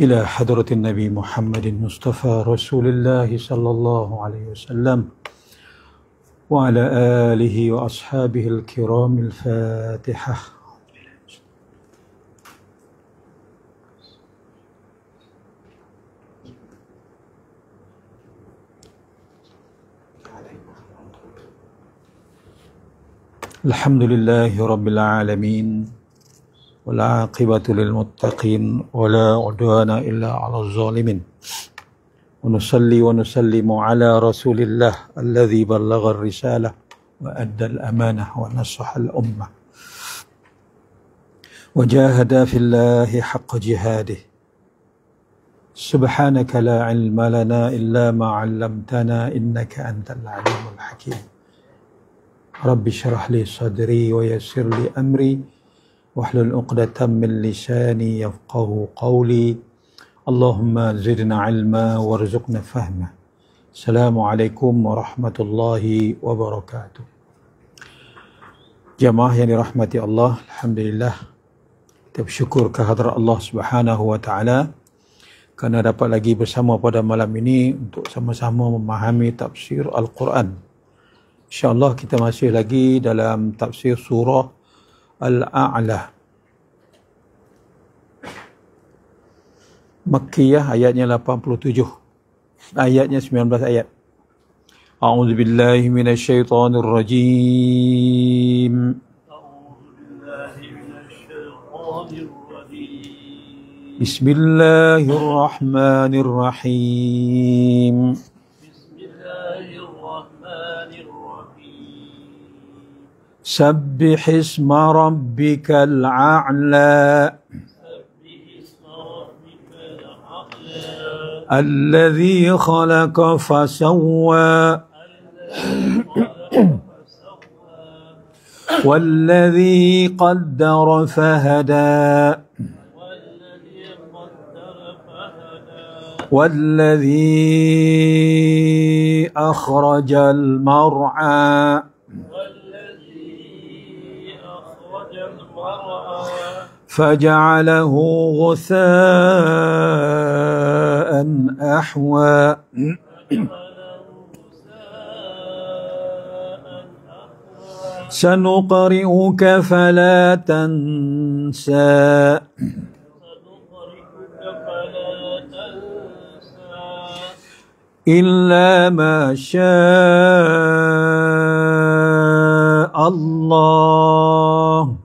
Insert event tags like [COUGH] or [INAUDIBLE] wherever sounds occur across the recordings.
إلى حضرة النبي محمد المصطفى رسول الله صلى الله عليه وسلم وعلى آله وأصحابه الكرام الفاتحة الحمد لله رب العالمين والعاقبة للمتقين ولا عدوان إلا على الظالمين ونصلي ونسلم على رسول الله الذي بلغ الرسالة وأدى الأمانة ونصح الأمة وجاهد في الله حق جهاده سبحانك لا علم لنا إلا ما علمتنا إنك أنت العليم الحكيم رب اشرح لي صدري ويسر لي أمري واحلل عقدة من لساني يفقه قولي اللهم زدنا علما وارزقنا فهما السلام عليكم ورحمة الله وبركاته جماعة يعني رحمة الله الحمد لله تبشكر كهدر الله سبحانه وتعالى kerana dapat lagi bersama pada malam ini untuk sama-sama memahami tafsir Al-Quran. InsyaAllah kita masih lagi dalam tafsir surah Al-A'la. Makkiyah ayatnya 87. Ayatnya 19 ayat. A'udzu billahi minasyaitonir rajim. بسم الله الرحمن الرحيم سبح اسم ربك الأعلى الذي خلق فسوى والذي قدر فهدى والذي أخرج المرعى فجعله غثاء أحوى سنقرئك فلا تنسى إلا ما شاء الله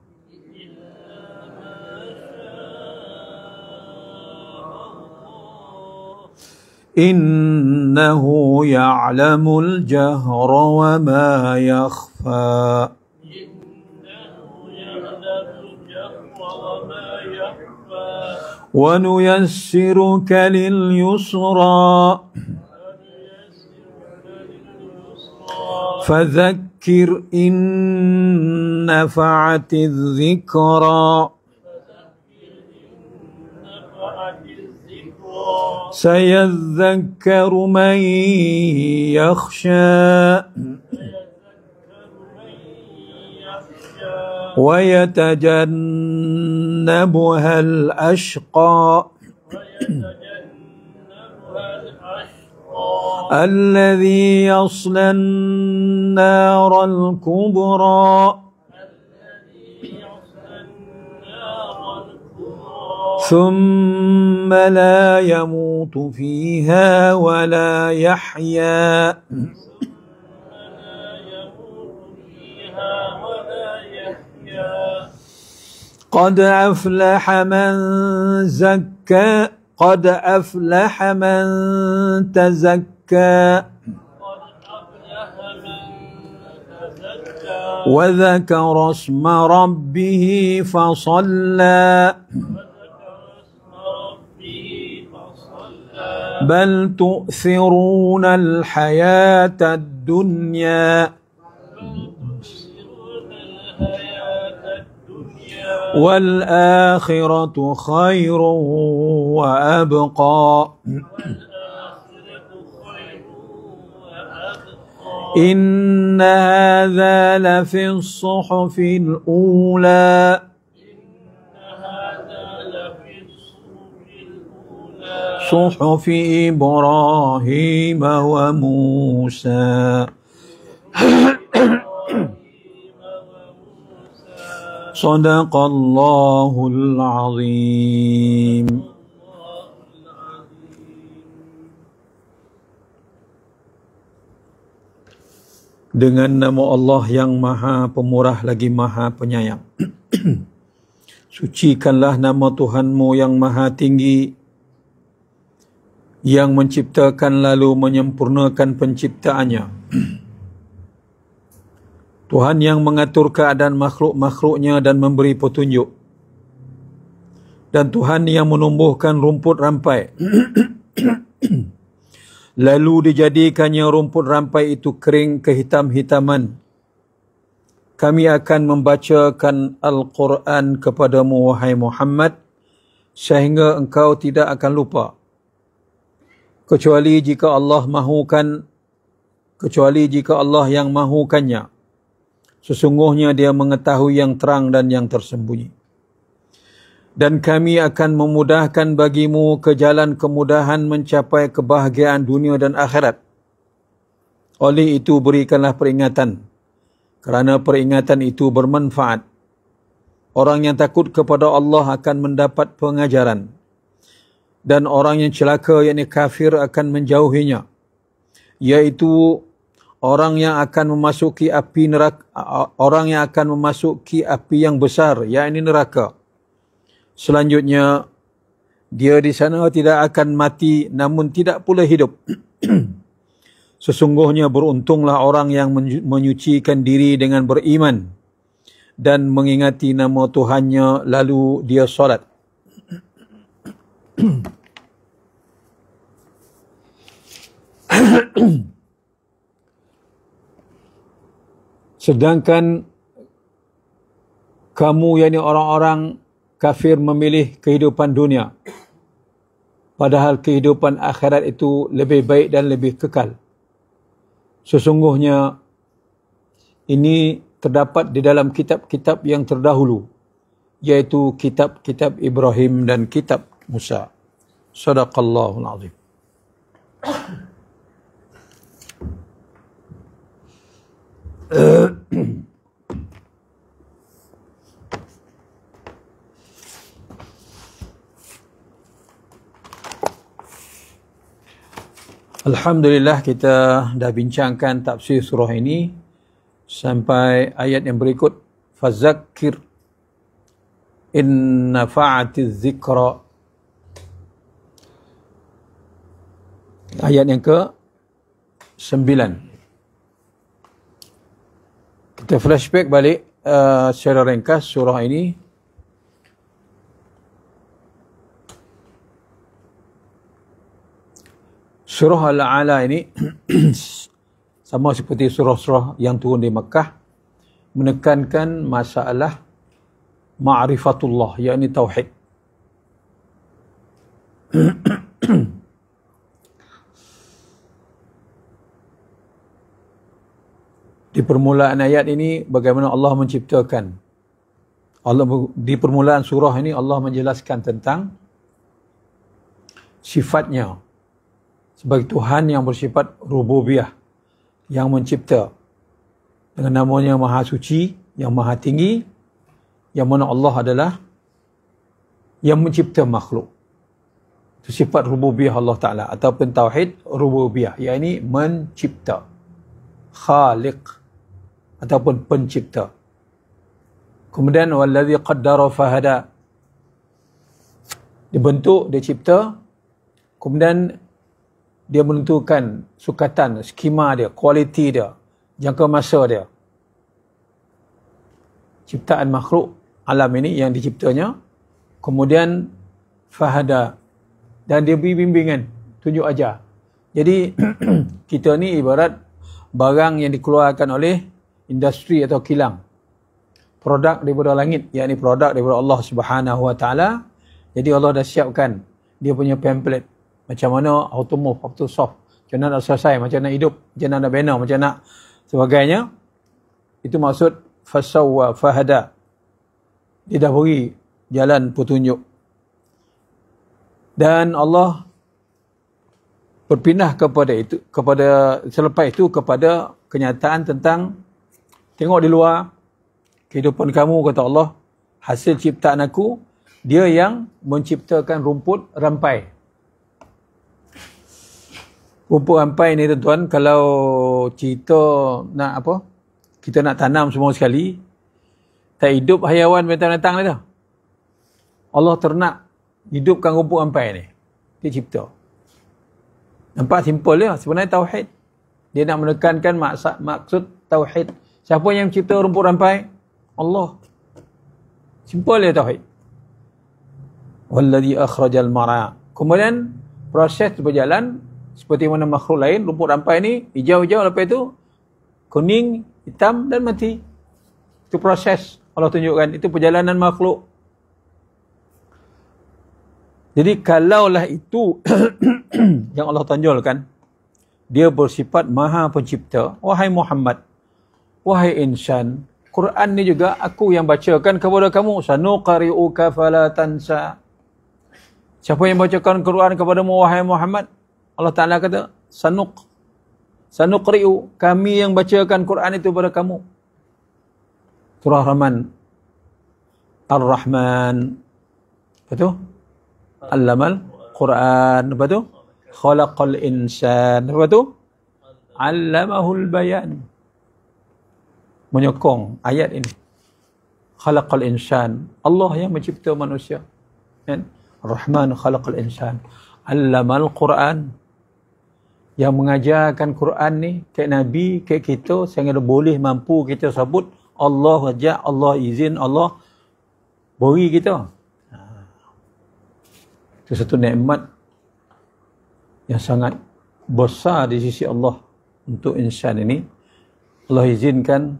إنه يعلم الجهر وما يخفى ونيسرك لليسرى فذكر إن نفعت الذكرى سيذكر من يخشى ويتجنبها الأشقى الذي يصلى النار الكبرى ثم لا يموت فيها ولا يحيا قد أفلح من زكى قد أفلح من تزكى وذكر اسم ربه فصلى بل تؤثرون الحياة الدنيا والآخرة خير وأبقى إن هذا لفي الصحف الأولى صحف إبراهيم وموسى [COUGHS] صدق الله العظيم Dengan nama Allah yang maha pemurah lagi maha penyayang. [COUGHS] Sucikanlah nama Tuhanmu yang maha tinggi yang menciptakan lalu menyempurnakan penciptaannya. [CLEARS THROAT] Tuhan yang mengatur keadaan makhluk-makhluknya dan memberi petunjuk. Dan Tuhan yang menumbuhkan rumput rampai. [CLEARS THROAT] lalu dijadikannya rumput rampai itu kering kehitam-hitaman. Kami akan membacakan Al-Quran kepadamu, wahai Muhammad, sehingga engkau tidak akan lupa kecuali jika Allah mahukan kecuali jika Allah yang mahukannya sesungguhnya dia mengetahui yang terang dan yang tersembunyi dan kami akan memudahkan bagimu ke jalan kemudahan mencapai kebahagiaan dunia dan akhirat oleh itu berikanlah peringatan kerana peringatan itu bermanfaat orang yang takut kepada Allah akan mendapat pengajaran dan orang yang celaka yakni kafir akan menjauhinya yaitu orang yang akan memasuki api neraka orang yang akan memasuki api yang besar yakni neraka selanjutnya dia di sana tidak akan mati namun tidak pula hidup [CLEARS THROAT] sesungguhnya beruntunglah orang yang menyucikan diri dengan beriman dan mengingati nama Tuhannya lalu dia solat [CLEARS THROAT] [COUGHS] Sedangkan kamu yakni orang-orang kafir memilih kehidupan dunia padahal kehidupan akhirat itu lebih baik dan lebih kekal. Sesungguhnya ini terdapat di dalam kitab-kitab yang terdahulu yaitu kitab-kitab Ibrahim dan kitab Musa. Sadaqallahul azim. [COUGHS] Alhamdulillah kita dah bincangkan tafsir surah ini sampai ayat yang berikut fazakir in nafa'ati zikra ayat yang ke sembilan kita flashback balik uh, secara ringkas surah ini surah al-ala ini [CLEARS THROAT] sama seperti surah-surah yang turun di Mekah menekankan masalah ma'rifatullah iaitu tauhid [CLEARS THROAT] di permulaan ayat ini bagaimana Allah menciptakan Allah di permulaan surah ini Allah menjelaskan tentang sifatnya sebagai Tuhan yang bersifat rububiyah yang mencipta dengan namanya Maha Suci yang Maha Tinggi yang mana Allah adalah yang mencipta makhluk itu sifat rububiyah Allah Taala ataupun tauhid rububiyah yakni mencipta khaliq ataupun pencipta. Kemudian wallazi qaddara fahada. Dibentuk, dia cipta. Kemudian dia menentukan sukatan, skema dia, kualiti dia, jangka masa dia. Ciptaan makhluk alam ini yang diciptanya. Kemudian fahada. Dan dia beri bimbingan, tunjuk ajar. Jadi [CLEARS THROAT] kita ni ibarat barang yang dikeluarkan oleh industri atau kilang produk daripada langit yakni produk daripada Allah Subhanahu Wa Taala jadi Allah dah siapkan dia punya template macam mana how to soft, how to macam mana nak selesai macam mana nak hidup macam mana nak bina macam nak sebagainya itu maksud fasawwa fahada dia dah beri jalan petunjuk dan Allah berpindah kepada itu kepada selepas itu kepada kenyataan tentang Tengok di luar kehidupan kamu kata Allah hasil ciptaan aku dia yang menciptakan rumput rampai. Rumput rampai ni tuan-tuan kalau cerita nak apa kita nak tanam semua sekali tak hidup haiwan bentang datang ni tu. Allah ternak hidupkan rumput rampai ni. Dia cipta. Nampak simple ya sebenarnya tauhid. Dia nak menekankan maksud, maksud tauhid. Siapa yang cipta rumput rampai? Allah. Simple ya tauhid. Wallazi akhrajal mar'a. Kemudian proses berjalan seperti mana makhluk lain rumput rampai ni hijau-hijau lepas itu kuning, hitam dan mati. Itu proses Allah tunjukkan itu perjalanan makhluk. Jadi kalaulah itu [COUGHS] yang Allah tonjolkan dia bersifat maha pencipta. Wahai Muhammad, wahai insan, Quran ni juga aku yang bacakan kepada kamu. Sanuqari'uka fala tansa. Siapa yang bacakan Quran kepada mu wahai Muhammad? Allah Taala kata, sanuq sanuqri'u kami yang bacakan Quran itu kepada kamu. Surah Rahman. Ar-Rahman. Betul? Al-Lamal Quran. Betul? Khalaqal insan. Betul? Allamahul bayan menyokong ayat ini. Khalaqal insan. Allah yang mencipta manusia. Kan? Rahman khalaqal insan. Allamal Quran. Yang mengajarkan Quran ni ke Nabi, ke kita sehingga boleh mampu kita sebut Allah aja, Allah izin, Allah beri kita. Ha. Itu satu nikmat yang sangat besar di sisi Allah untuk insan ini. Allah izinkan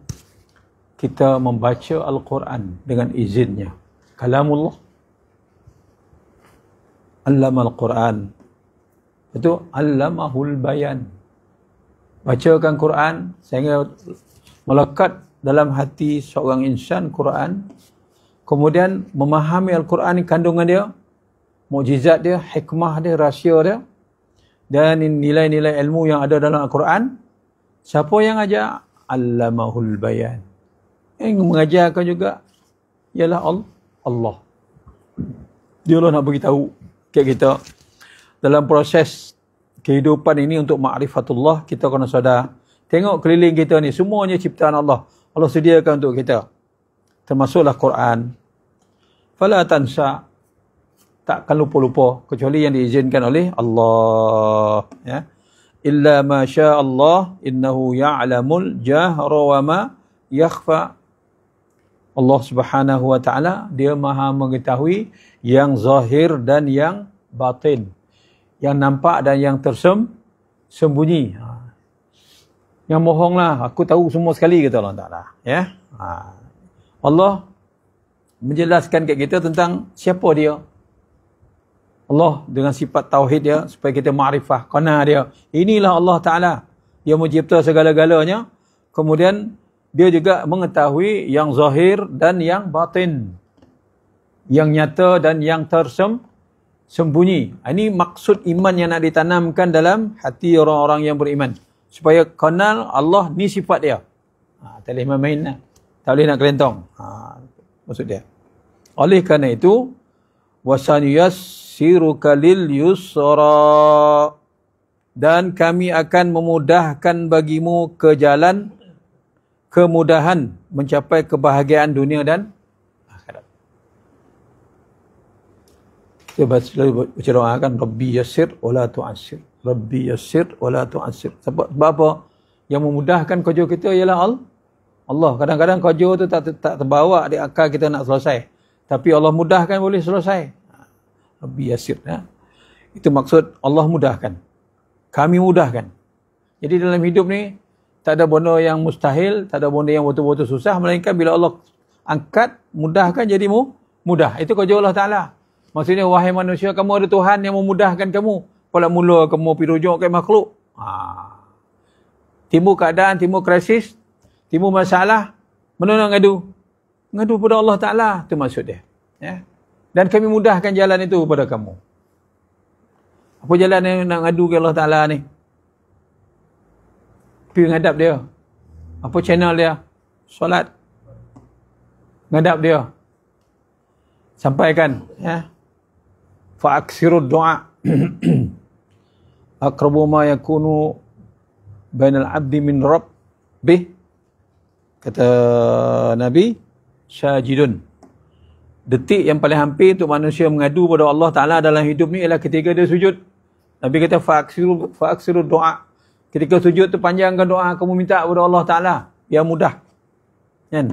kita membaca Al-Quran dengan izinnya. Kalamullah. alam Al-Quran. Itu alamahul Bayan. Bacakan Quran sehingga melekat dalam hati seorang insan Quran. Kemudian memahami Al-Quran kandungan dia, mukjizat dia, hikmah dia, rahsia dia dan nilai-nilai ilmu yang ada dalam Al-Quran. Siapa yang ajar? alamahul Bayan yang eh, mengajarkan juga ialah Allah. Dia lah nak bagi tahu, ke kita dalam proses kehidupan ini untuk makrifatullah kita kena sadar tengok keliling kita ni semuanya ciptaan Allah. Allah sediakan untuk kita. Termasuklah Quran. Fala tansa takkan lupa-lupa kecuali yang diizinkan oleh Allah ya illa ma sya Allah innahu ya'lamul jahra wa ma yakhfa Allah Subhanahu Wa Taala dia maha mengetahui yang zahir dan yang batin yang nampak dan yang tersem sembunyi ha. yang bohonglah aku tahu semua sekali kata Allah Taala ya ha. Allah menjelaskan kepada kita tentang siapa dia Allah dengan sifat tauhid dia supaya kita makrifah kena dia inilah Allah Taala yang mencipta segala-galanya kemudian dia juga mengetahui yang zahir dan yang batin. Yang nyata dan yang tersem sembunyi. Ah, ini maksud iman yang nak ditanamkan dalam hati orang-orang yang beriman. Supaya kenal Allah ni sifat dia. Ha, ah, tak boleh main-main lah. Tak boleh nak kelentong. Ha, maksud dia. Oleh kerana itu, wasaniyas siruka lil yusra dan kami akan memudahkan bagimu ke jalan kemudahan mencapai kebahagiaan dunia dan akhirat. Kita baca baca doa kan Rabbi yassir wa la tu'assir. Rabbi yassir wa la tu'assir. Sebab, sebab apa? Yang memudahkan kerja kita ialah Allah. Allah kadang-kadang kerja tu tak, tak terbawa di akal kita nak selesai. Tapi Allah mudahkan boleh selesai. Rabbi Yasir. ya. Itu maksud Allah mudahkan. Kami mudahkan. Jadi dalam hidup ni tak ada benda yang mustahil, tak ada benda yang betul-betul susah melainkan bila Allah angkat mudahkan jadi mu mudah. Itu kerja Allah Taala. Maksudnya wahai manusia kamu ada Tuhan yang memudahkan kamu. Pula mula kamu pirujuk ke makhluk. Ha. Timbul keadaan, timbul krisis, timbul masalah, menuna ngadu. Ngadu pada Allah Taala, itu maksud dia. Ya. Dan kami mudahkan jalan itu kepada kamu. Apa jalan yang nak ngadu ke Allah Taala ni? pergi menghadap dia apa channel dia solat menghadap dia sampaikan ya fa aksiru doa [CLEARS THROAT] akrabu ma yakunu bainal abdi min rabb bih kata nabi syajidun detik yang paling hampir untuk manusia mengadu kepada Allah Taala dalam hidup ni ialah ketika dia sujud nabi kata fa aksiru fa aksiru doa Ketika sujud tu panjangkan doa kamu minta kepada Allah Taala yang mudah. Kan?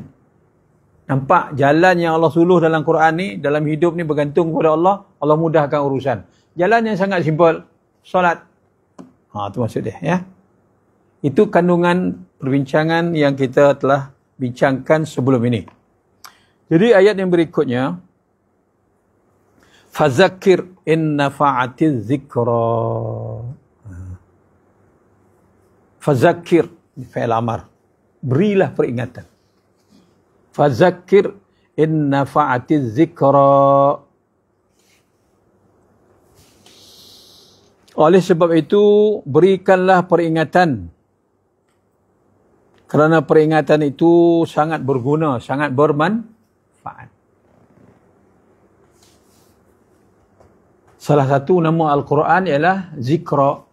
Nampak jalan yang Allah suluh dalam Quran ni, dalam hidup ni bergantung kepada Allah, Allah mudahkan urusan. Jalan yang sangat simple, solat. Ha tu maksud dia, ya. Itu kandungan perbincangan yang kita telah bincangkan sebelum ini. Jadi ayat yang berikutnya fazakir in nafa'atiz zikra Fazakir ini fi'il amar. Berilah peringatan. Fazakir in nafa'ati zikra. Oleh sebab itu, berikanlah peringatan. Kerana peringatan itu sangat berguna, sangat bermanfaat. Salah satu nama Al-Quran ialah zikra.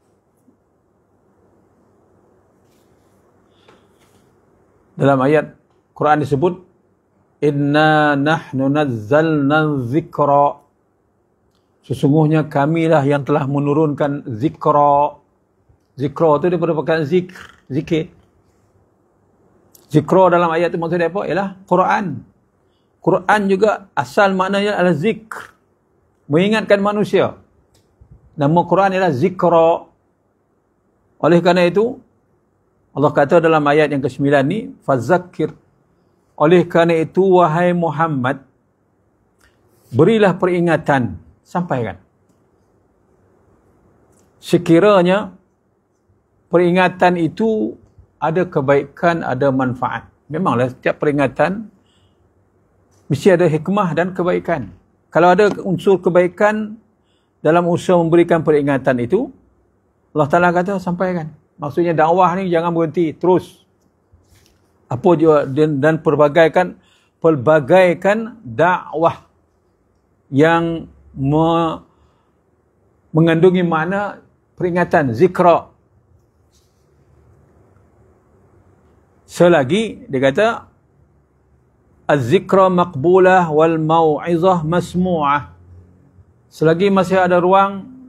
dalam ayat Quran disebut inna nahnu nazzalna dzikra sesungguhnya kamilah yang telah menurunkan dzikra dzikra itu merupakan zikr zikir zikra dalam ayat itu maksudnya apa ialah Quran Quran juga asal maknanya adalah zikr mengingatkan manusia nama Quran ialah zikra oleh kerana itu Allah kata dalam ayat yang ke-9 ni, Fazakir. Oleh kerana itu, wahai Muhammad, berilah peringatan. Sampaikan. Sekiranya, peringatan itu ada kebaikan, ada manfaat. Memanglah setiap peringatan, mesti ada hikmah dan kebaikan. Kalau ada unsur kebaikan dalam usaha memberikan peringatan itu, Allah Ta'ala kata, sampaikan. Maksudnya dakwah ni jangan berhenti terus. Apa dia dan, dan pelbagai kan pelbagai kan dakwah yang me, mengandungi mana peringatan zikra. Selagi dia kata az-zikra maqbulah wal mau'izah masmu'ah. Selagi masih ada ruang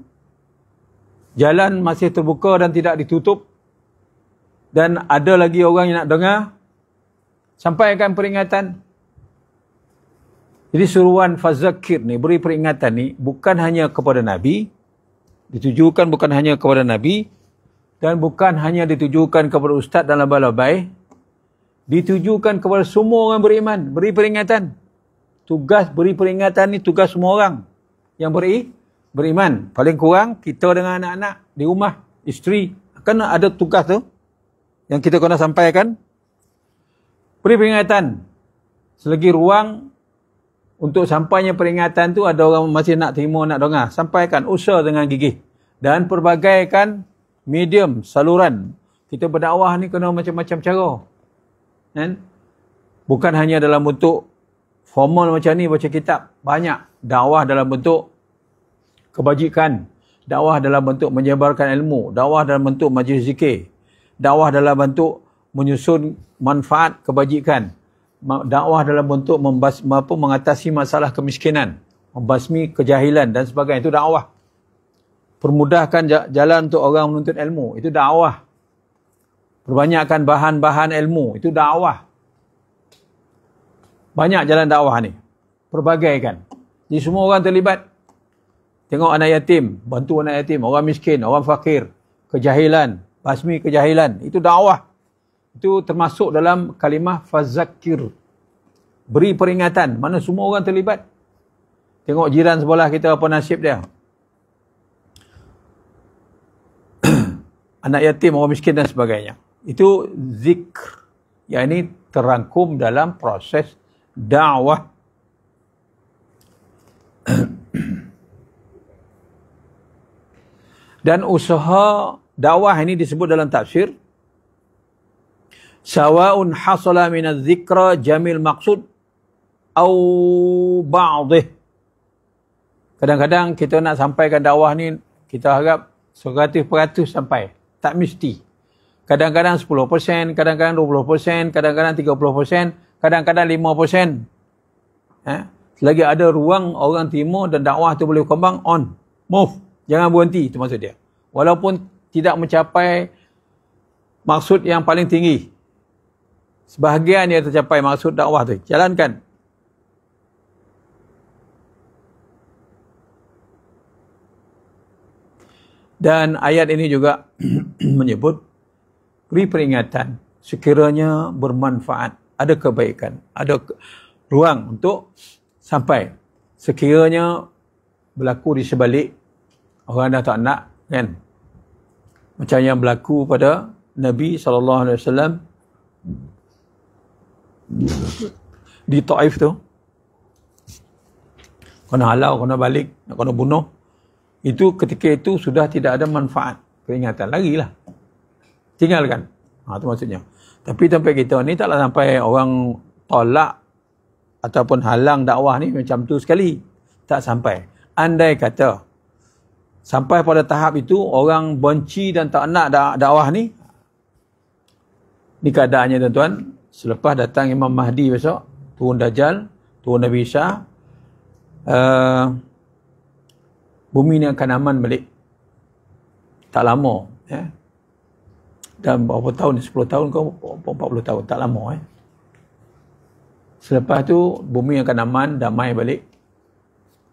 jalan masih terbuka dan tidak ditutup dan ada lagi orang yang nak dengar sampaikan peringatan jadi suruhan fazakir ni beri peringatan ni bukan hanya kepada nabi ditujukan bukan hanya kepada nabi dan bukan hanya ditujukan kepada ustaz dalam balabai ditujukan kepada semua orang beriman beri peringatan tugas beri peringatan ni tugas semua orang yang beri beriman. Paling kurang kita dengan anak-anak di rumah, isteri kena ada tugas tu yang kita kena sampaikan. Beri peringatan selagi ruang untuk sampainya peringatan tu ada orang masih nak terima, nak dengar. Sampaikan usaha dengan gigih dan perbagaikan medium saluran. Kita berdakwah ni kena macam-macam cara. Kan? Bukan hanya dalam bentuk formal macam ni baca kitab. Banyak dakwah dalam bentuk kebajikan, dakwah dalam bentuk menyebarkan ilmu, dakwah dalam bentuk majlis zikir, dakwah dalam bentuk menyusun manfaat kebajikan, dakwah dalam bentuk membas, apa, mengatasi masalah kemiskinan, membasmi kejahilan dan sebagainya. Itu dakwah. Permudahkan jalan untuk orang menuntut ilmu. Itu dakwah. Perbanyakkan bahan-bahan ilmu. Itu dakwah. Banyak jalan dakwah ni. Perbagaikan. Jadi semua orang terlibat. Tengok anak yatim, bantu anak yatim, orang miskin, orang fakir, kejahilan, basmi kejahilan. Itu dakwah. Itu termasuk dalam kalimah fazakir. Beri peringatan. Mana semua orang terlibat. Tengok jiran sebelah kita apa nasib dia. [CLEARS THROAT] anak yatim, orang miskin dan sebagainya. Itu zikr. Yang ini terangkum dalam proses dakwah Dan usaha dakwah ini disebut dalam tafsir. Sawa'un hasala minal zikra jamil maksud. Au ba'dih. Kadang-kadang kita nak sampaikan dakwah ni, kita harap 100% sampai. Tak mesti. Kadang-kadang 10%, kadang-kadang 20%, kadang-kadang 30%, kadang-kadang 5%. Eh? Lagi ada ruang orang timur dan dakwah tu boleh kembang on. Move. Jangan berhenti itu maksud dia. Walaupun tidak mencapai maksud yang paling tinggi. Sebahagian yang tercapai maksud dakwah tu. Jalankan. Dan ayat ini juga [CLEARS THROAT] menyebut beri peringatan sekiranya bermanfaat ada kebaikan ada ruang untuk sampai sekiranya berlaku di sebalik orang dah tak nak kan macam yang berlaku pada Nabi sallallahu alaihi wasallam di Taif tu kena halau kena balik nak kena bunuh itu ketika itu sudah tidak ada manfaat peringatan lagi lah, tinggalkan ha tu maksudnya tapi sampai kita ni taklah sampai orang tolak ataupun halang dakwah ni macam tu sekali tak sampai andai kata sampai pada tahap itu orang benci dan tak nak dakwah ni ni keadaannya tuan-tuan selepas datang Imam Mahdi besok turun Dajjal turun Nabi Isa uh, eh, bumi ni akan aman balik tak lama eh? dan berapa tahun 10 tahun ke 40 tahun tak lama eh? selepas tu bumi akan aman damai balik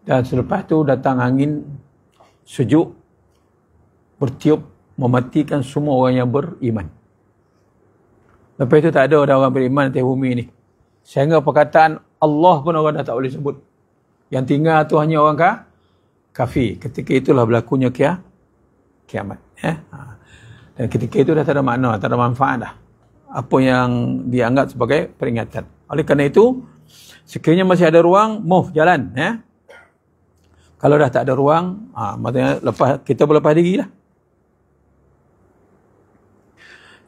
dan selepas tu datang angin sejuk, bertiup, mematikan semua orang yang beriman. Lepas itu tak ada orang, -orang beriman di bumi ini. Sehingga perkataan Allah pun orang dah tak boleh sebut. Yang tinggal tu hanya orang kah? kafir. Ketika itulah berlakunya kia, kiamat. Eh? Dan ketika itu dah tak ada makna, tak ada manfaat dah. Apa yang dianggap sebagai peringatan. Oleh kerana itu, sekiranya masih ada ruang, move, jalan. Eh? Kalau dah tak ada ruang, ha, maksudnya lepas, kita berlepas diri lah.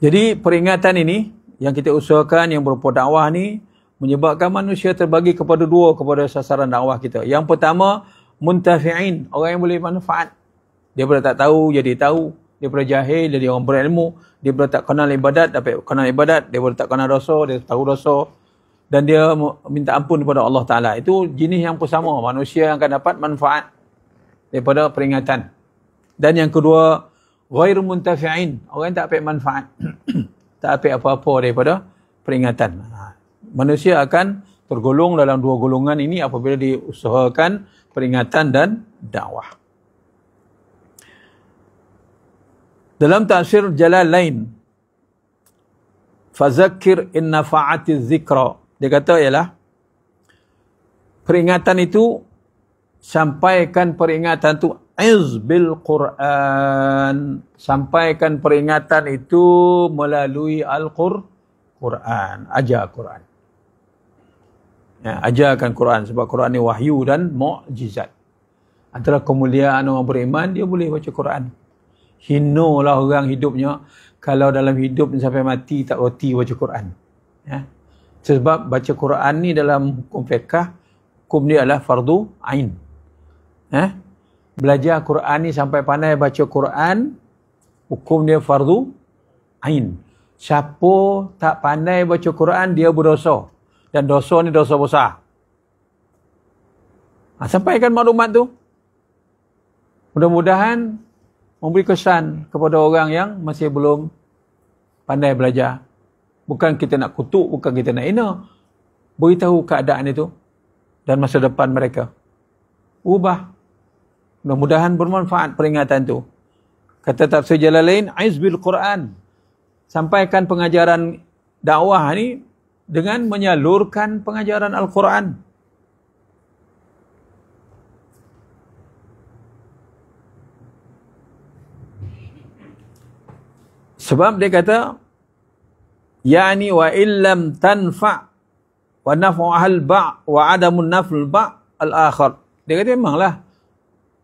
Jadi peringatan ini yang kita usahakan yang berupa dakwah ni menyebabkan manusia terbagi kepada dua kepada sasaran dakwah kita. Yang pertama, muntafi'in, orang yang boleh manfaat. Dia boleh tak tahu, jadi tahu. Dia boleh jahil, jadi orang berilmu. Dia boleh tak kenal ibadat, dapat kenal ibadat. Dia boleh tak kenal rasul, dia tahu rasul dan dia minta ampun kepada Allah Ta'ala. Itu jenis yang sama manusia yang akan dapat manfaat daripada peringatan. Dan yang kedua, غير منتفعين orang yang tak ambil manfaat [CLEARS THROAT] tak ambil apa-apa daripada peringatan ha. manusia akan tergolong dalam dua golongan ini apabila diusahakan peringatan dan dakwah dalam tafsir jalal lain fazakir in nafa'ati dhikra dia kata ialah peringatan itu sampaikan peringatan itu iz bil Quran sampaikan peringatan itu melalui al Quran ajar Quran ya, ajarkan Quran sebab Quran ni wahyu dan mukjizat antara kemuliaan orang beriman dia boleh baca Quran hinolah orang hidupnya kalau dalam hidup sampai mati tak roti baca Quran ya sebab baca Quran ni dalam hukum fiqah, hukum dia adalah fardu ain. Eh? Belajar Quran ni sampai pandai baca Quran, hukum dia fardu ain. Siapa tak pandai baca Quran, dia berdosa. Dan dosa ni dosa besar. Ha, sampaikan maklumat tu. Mudah-mudahan memberi kesan kepada orang yang masih belum pandai belajar bukan kita nak kutuk bukan kita nak hina beritahu keadaan itu dan masa depan mereka ubah mudah-mudahan bermanfaat peringatan itu kata tafsir jalalain aiz bil quran sampaikan pengajaran dakwah ini dengan menyalurkan pengajaran al-quran Sebab dia kata yani wa illam tanfa wa nafu al ba wa adamun naf'al ba al akhar dia kata memanglah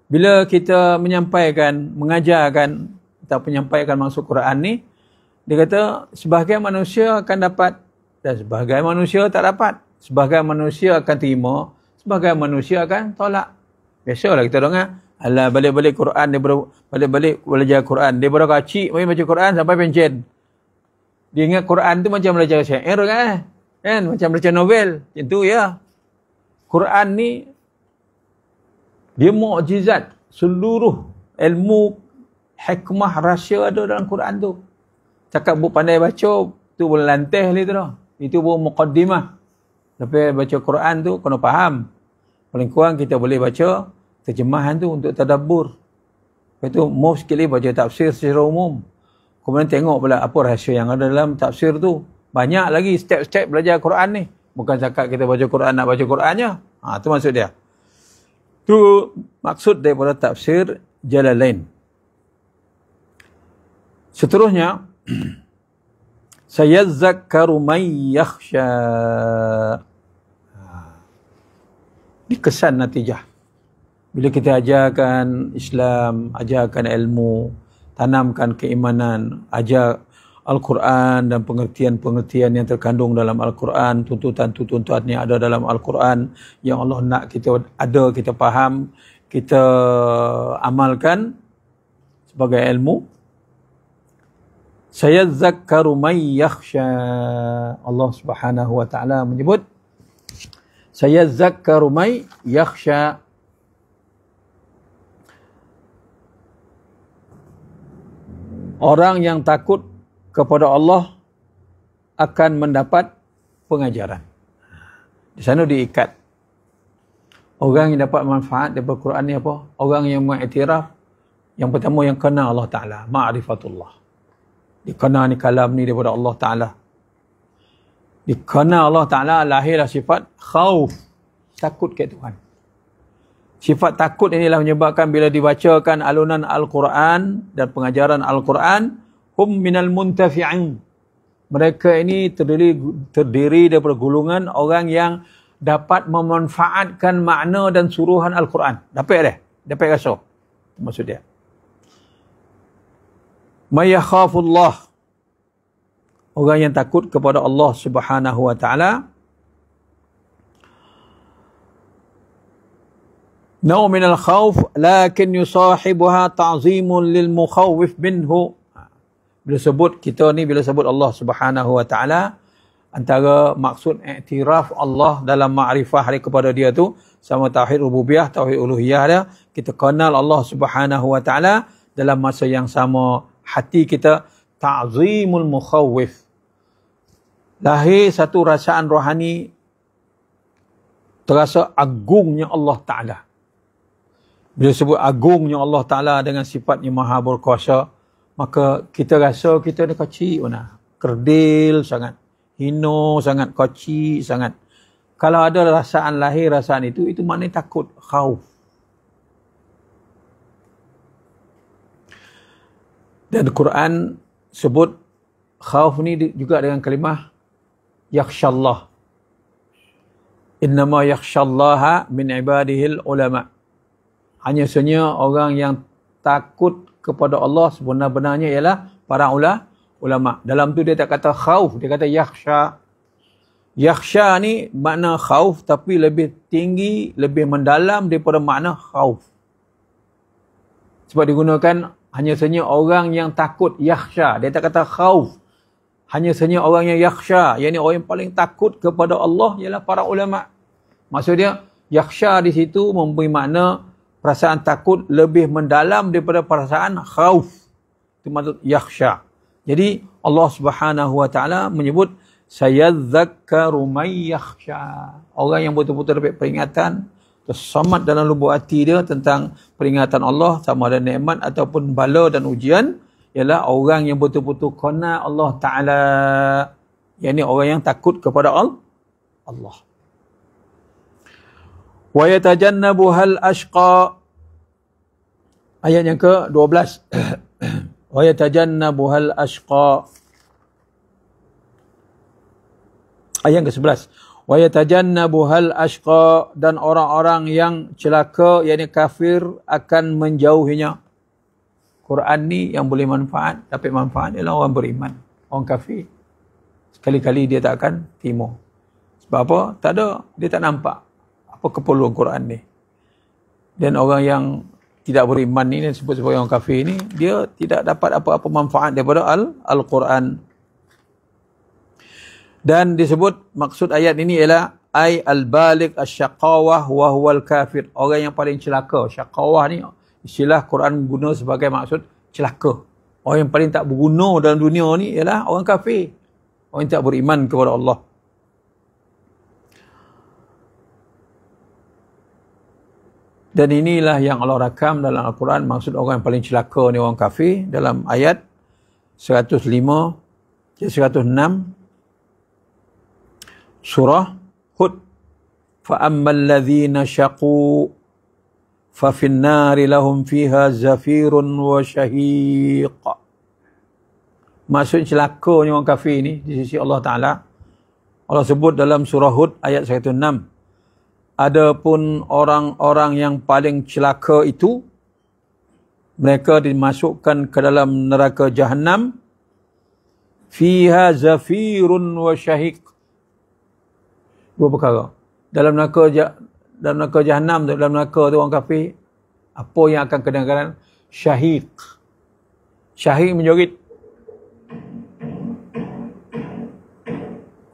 bila kita menyampaikan mengajarkan kita menyampaikan maksud Quran ni dia kata sebahagian manusia akan dapat dan sebahagian manusia tak dapat sebahagian manusia akan terima sebahagian manusia akan tolak biasalah kita dengar eh. Alah balik-balik Quran dia ber- balik-balik belajar Quran dia baru kacik mari baca Quran sampai pencen dia ingat Quran tu macam belajar syair kan? Eh? Kan? Macam belajar novel. Macam tu, ya. Quran ni, dia mu'jizat. Seluruh ilmu, hikmah, rahsia ada dalam Quran tu. Cakap buk pandai baca, tu boleh lantih lah tu dah. Itu pun muqaddimah. Tapi baca Quran tu, kena faham. Paling kurang kita boleh baca terjemahan tu untuk tadabur. Lepas tu, move sikit baca tafsir secara umum. Kemudian tengok pula apa rahsia yang ada dalam tafsir tu. Banyak lagi step-step belajar Quran ni. Bukan cakap kita baca Quran nak baca Qurannya. Ha, tu maksud dia. Tu maksud daripada tafsir jalan lain. Seterusnya, [CLEARS THROAT] saya zakaru may yakhsha. Ha. Ini kesan natijah. Bila kita ajarkan Islam, ajarkan ilmu, tanamkan keimanan, ajak Al-Quran dan pengertian-pengertian yang terkandung dalam Al-Quran, tuntutan-tuntutan yang ada dalam Al-Quran yang Allah nak kita ada, kita faham, kita amalkan sebagai ilmu. Saya zakkaru may yakhsha Allah Subhanahu wa taala menyebut saya zakkaru may yakhsha orang yang takut kepada Allah akan mendapat pengajaran. Di sana diikat. Orang yang dapat manfaat daripada Quran ni apa? Orang yang mengiktiraf yang pertama yang kenal Allah Ta'ala. Ma'rifatullah. Dikenal ni kalam ni daripada Allah Ta'ala. Dikenal Allah Ta'ala lahirlah sifat khawf Takut ke Tuhan. Sifat takut inilah menyebabkan bila dibacakan alunan Al-Quran dan pengajaran Al-Quran, hum minal muntafi'in. Mereka ini terdiri, terdiri daripada gulungan orang yang dapat memanfaatkan makna dan suruhan Al-Quran. Dapat dah? Dapat rasa? Maksud dia. Mayakhafullah. Orang yang takut kepada Allah subhanahu wa ta'ala. نوع من الخوف لكن يصاحبها تعظيم للمخوف منه bila sebut kita ni bila sebut Allah Subhanahu wa taala antara maksud iktiraf Allah dalam makrifah hari kepada dia tu sama tauhid rububiyah tauhid uluhiyah dia kita kenal Allah Subhanahu wa taala dalam masa yang sama hati kita ta'zimul mukhawif lahir satu rasaan rohani terasa agungnya Allah taala bila sebut agungnya Allah Ta'ala dengan sifatnya maha berkuasa, maka kita rasa kita ni kecil mana? Kerdil sangat. Hino sangat. Kecil sangat. Kalau ada rasaan lahir, rasaan itu, itu maknanya takut. Khauf. Dan Quran sebut khauf ni juga dengan kalimah yakshallah. Innama yakshallaha min ibadihil ulama' hanya sebenarnya orang yang takut kepada Allah sebenar-benarnya ialah para ula, ulama. Dalam tu dia tak kata khauf, dia kata yakhsha. Yakhsha ni makna khauf tapi lebih tinggi, lebih mendalam daripada makna khauf. Sebab digunakan hanya sebenarnya orang yang takut yakhsha. Dia tak kata khauf. Hanya sebenarnya orang yang yakhsha, yakni orang yang paling takut kepada Allah ialah para ulama. Maksudnya yakhsha di situ memberi makna perasaan takut lebih mendalam daripada perasaan khauf. Itu maksud yakhsha. Jadi Allah Subhanahu wa taala menyebut sayadhakkaru may yakhsha. Orang yang betul-betul dapat peringatan tersamat dalam lubuk hati dia tentang peringatan Allah sama ada nikmat ataupun bala dan ujian ialah orang yang betul-betul kena Allah taala. Yang ini orang yang takut kepada Allah. Allah. ويتجنبها الأشقى Ayat yang ke-12. [CLEARS THROAT] Wa yatajannabuhal ashqa. Ayat yang ke-11. Wa yatajannabuhal ashqa dan orang-orang yang celaka yakni kafir akan menjauhinya. Quran ni yang boleh manfaat, tapi manfaat ialah orang beriman, orang kafir. Sekali-kali dia tak akan timur. Sebab apa? Tak ada, dia tak nampak apa keperluan Quran ni. Dan orang yang tidak beriman ini disebut sebagai orang kafir ini dia tidak dapat apa-apa manfaat daripada al al-Quran dan disebut maksud ayat ini ialah ay al balik asy shakawah wah wal kafir orang yang paling celaka shakawah ni istilah Quran guna sebagai maksud celaka orang yang paling tak berguna dalam dunia ni ialah orang kafir orang yang tak beriman kepada Allah Dan inilah yang Allah rakam dalam Al-Quran maksud orang yang paling celaka ni orang kafir dalam ayat 105 106 eh, surah Hud fa الَّذِينَ ladzina syaqu fa fin nari lahum fiha zafirun wa maksud celaka ni orang kafir ni di sisi Allah Taala Allah sebut dalam surah Hud ayat 106 Adapun orang-orang yang paling celaka itu mereka dimasukkan ke dalam neraka jahanam fiha zafirun wa syahiq dua perkara dalam neraka dalam neraka jahanam dalam neraka tu orang kafir apa yang akan kedengaran syahiq syahiq menjerit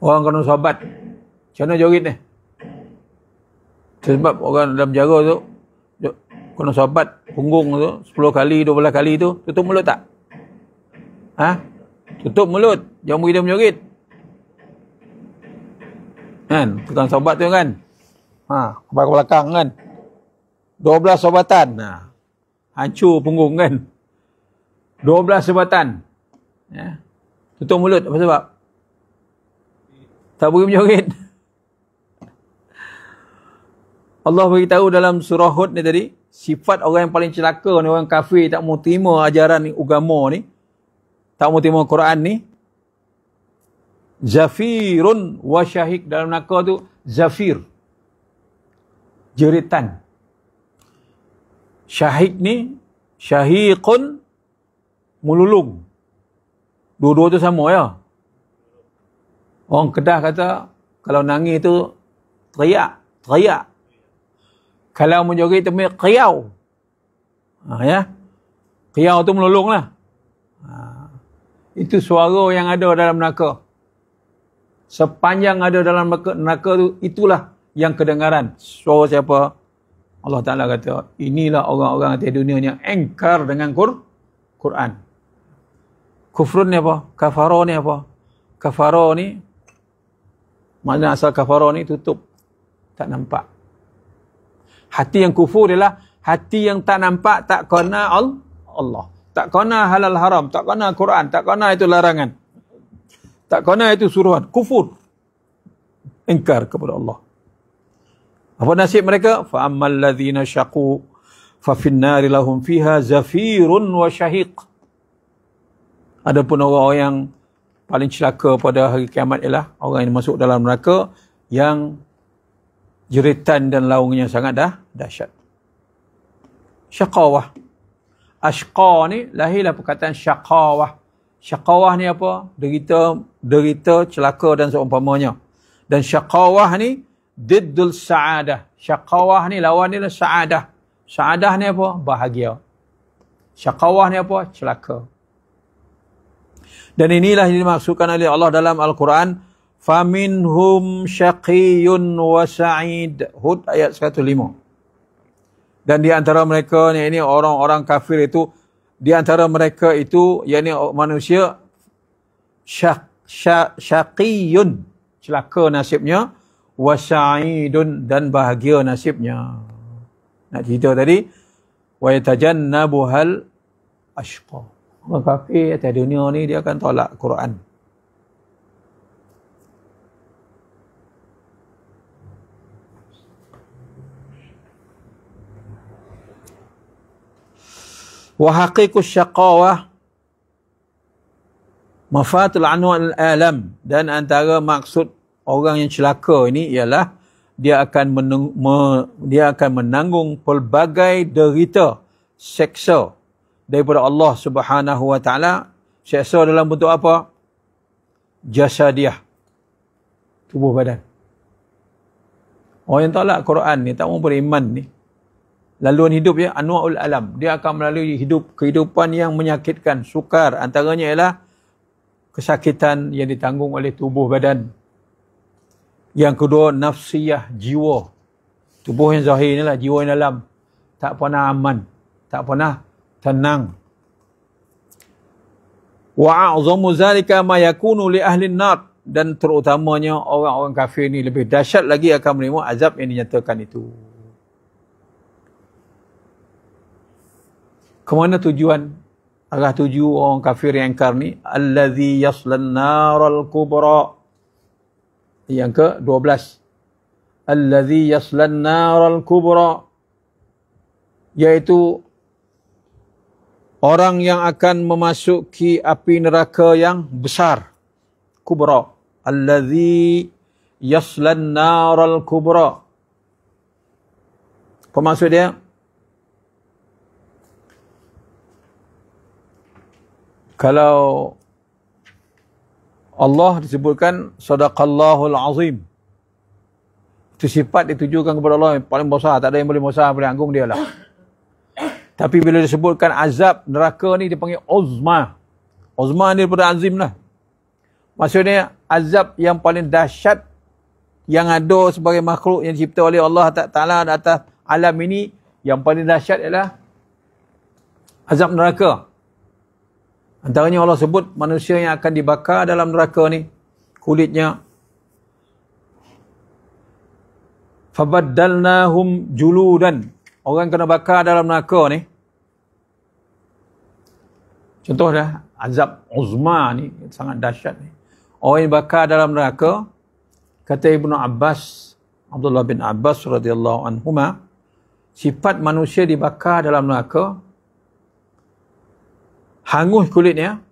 orang kena sobat macam mana jerit ni sebab orang dalam jarak tu, kena sobat punggung tu, 10 kali, 12 kali tu, tutup mulut tak? Ha? Tutup mulut, jangan beri dia menyurit. Kan? Tukang sobat tu kan? Ha, kepala belakang kan? 12 sobatan. Ha. Hancur punggung kan? 12 sobatan. Ya. Tutup mulut apa sebab? Tak boleh menyurit. Allah beritahu dalam surah Hud ni tadi, sifat orang yang paling celaka ni, orang kafir tak mau terima ajaran ni, agama ni, tak mau terima Quran ni, Zafirun wa syahik dalam neraka tu, Zafir. Jeritan. Syahik ni, Syahikun mululung. Dua-dua tu sama ya. Orang Kedah kata, kalau nangis tu, teriak, teriak kalau menjogit ah, ya. tu mesti qiyau. Ha, ya. kiau tu melolonglah. Ha. Ah. Itu suara yang ada dalam neraka. Sepanjang ada dalam neraka tu itulah yang kedengaran. Suara siapa? Allah Taala kata, inilah orang-orang di dunia yang engkar dengan Qur Quran. Kufrun ni apa? Kafaro ni apa? Kafaro ni, makna asal kafaro ni tutup. Tak nampak. Hati yang kufur ialah hati yang tak nampak, tak kena Allah. Tak kena halal haram, tak kena Quran, tak kena itu larangan. Tak kena itu suruhan. Kufur. Ingkar kepada Allah. Apa nasib mereka? فَأَمَّا الَّذِينَ شَقُوا فَفِي النَّارِ لَهُمْ فِيهَا زَفِيرٌ وَشَهِيقٌ Adapun orang-orang yang paling celaka pada hari kiamat ialah orang yang masuk dalam neraka yang jeritan dan laungnya sangat dah dahsyat. Syakawah. Ashqa ni lahirlah perkataan syakawah. Syakawah ni apa? Derita, derita, celaka dan seumpamanya. Dan syakawah ni diddul sa'adah. Syakawah ni lawan ni lah sa'adah. Sa'adah ni apa? Bahagia. Syakawah ni apa? Celaka. Dan inilah yang dimaksudkan oleh Allah dalam Al-Quran faminhum syaqiyun wa sa'id hud ayat 105 dan di antara mereka yang ini orang-orang kafir itu di antara mereka itu yang ini manusia syaq syaqiyun celaka nasibnya wa sa'idun dan bahagia nasibnya nak cerita tadi wa yatajannabuhal asqa orang kafir di dunia ni dia akan tolak Quran wa haqiqus syaqawah mafatul anwa' al-alam dan antara maksud orang yang celaka ini ialah dia akan me, dia akan menanggung pelbagai derita seksa daripada Allah Subhanahu wa taala seksa dalam bentuk apa jasadiah tubuh badan orang yang tolak Quran ni tak mau beriman ni laluan hidup ya anwaul alam dia akan melalui hidup kehidupan yang menyakitkan sukar antaranya ialah kesakitan yang ditanggung oleh tubuh badan yang kedua nafsiyah jiwa tubuh yang zahir inilah jiwa yang dalam tak pernah aman tak pernah tenang wa a'zamu zalika ma yakunu li ahli nar dan terutamanya orang-orang kafir ini lebih dahsyat lagi akan menerima azab yang dinyatakan itu kemana tujuan arah tuju orang kafir yang engkar ni allazi yaslan naral kubra yang ke-12 allazi yaslan naral kubra yaitu orang yang akan memasuki api neraka yang besar kubra allazi yaslan naral kubra apa maksud dia kalau Allah disebutkan sadaqallahul azim itu sifat ditujukan kepada Allah yang paling besar tak ada yang boleh besar paling anggung dia lah [COUGHS] tapi bila disebutkan azab neraka ni dipanggil uzma uzma ni daripada azim lah maksudnya azab yang paling dahsyat yang ada sebagai makhluk yang dicipta oleh Allah Ta'ala atas alam ini yang paling dahsyat ialah azab neraka Antaranya Allah sebut manusia yang akan dibakar dalam neraka ni kulitnya fabaddalnahum juludan orang kena bakar dalam neraka ni contoh dah azab uzma ni sangat dahsyat ni orang yang bakar dalam neraka kata Ibnu Abbas Abdullah bin Abbas radhiyallahu anhuma sifat manusia dibakar dalam neraka hangus kulitnya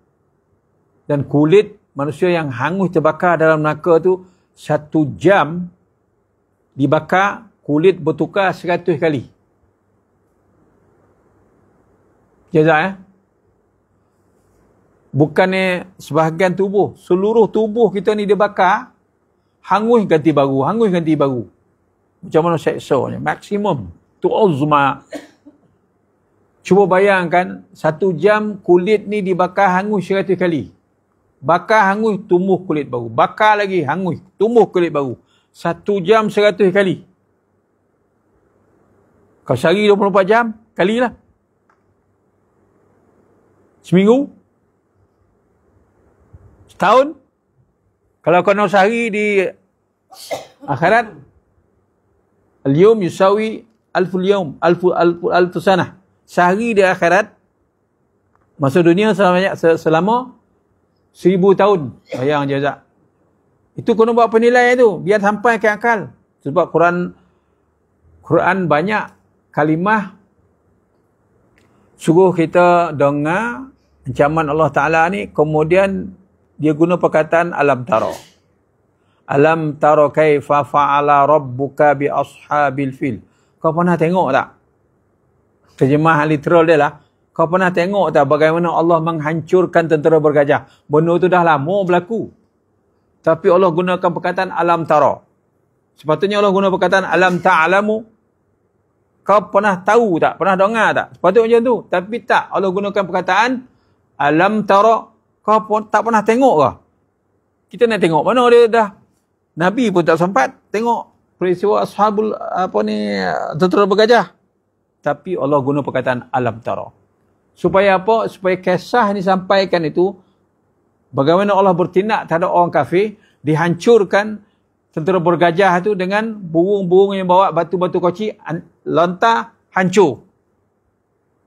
dan kulit manusia yang hangus terbakar dalam neraka tu satu jam dibakar kulit bertukar seratus kali jazak ya eh? bukannya sebahagian tubuh seluruh tubuh kita ni dibakar hangus ganti baru hangus ganti baru macam mana seksa maksimum tu uzma Cuba bayangkan satu jam kulit ni dibakar hangus 100 kali. Bakar hangus tumbuh kulit baru. Bakar lagi hangus tumbuh kulit baru. Satu jam 100 kali. Kau sehari 24 jam, kalilah. Seminggu. Setahun. Kalau kau nak sehari di akhirat. Al-yum yusawi alfu al-yum. Alfu, alfu, alfu, alfu sanah sehari di akhirat masa dunia selama selama 1000 tahun bayang je tak itu kena buat penilaian tu biar sampai ke akal sebab Quran Quran banyak kalimah suruh kita dengar ancaman Allah Ta'ala ni kemudian dia guna perkataan alam taro alam taro kaifa fa'ala rabbuka bi ashabil fil kau pernah tengok tak terjemah literal dia lah. Kau pernah tengok tak bagaimana Allah menghancurkan tentera bergajah? Benda tu dah lama berlaku. Tapi Allah gunakan perkataan alam tara. Sepatutnya Allah guna perkataan alam ta'alamu. Kau pernah tahu tak? Pernah dengar tak? Sepatutnya macam tu. Tapi tak. Allah gunakan perkataan alam tara. Kau pun tak pernah tengok kah? Kita nak tengok mana dia dah. Nabi pun tak sempat tengok peristiwa ashabul apa ni tentera bergajah tapi Allah guna perkataan alam tara. Supaya apa? Supaya kisah ni sampaikan itu bagaimana Allah bertindak terhadap orang kafir, dihancurkan tentera bergajah itu dengan burung-burung yang bawa batu-batu koci lontar hancur.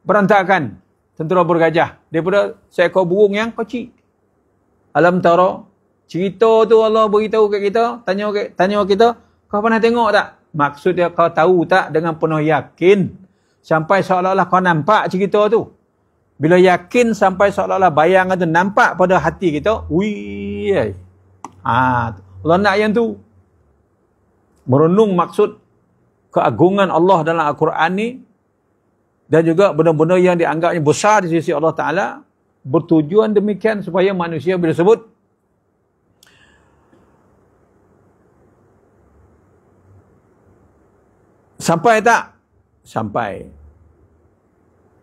Berantakan tentera bergajah daripada seekor burung yang koci Alam tara cerita tu Allah beritahu kat kita, tanya tanya kita, kau pernah tengok tak? Maksud dia kau tahu tak dengan penuh yakin sampai seolah-olah kau nampak cerita tu. Bila yakin sampai seolah-olah bayangan tu nampak pada hati kita, wuih. Ha, Allah nak yang tu. Merenung maksud keagungan Allah dalam Al-Quran ni dan juga benda-benda yang dianggapnya besar di sisi Allah Ta'ala bertujuan demikian supaya manusia bila sebut sampai tak sampai.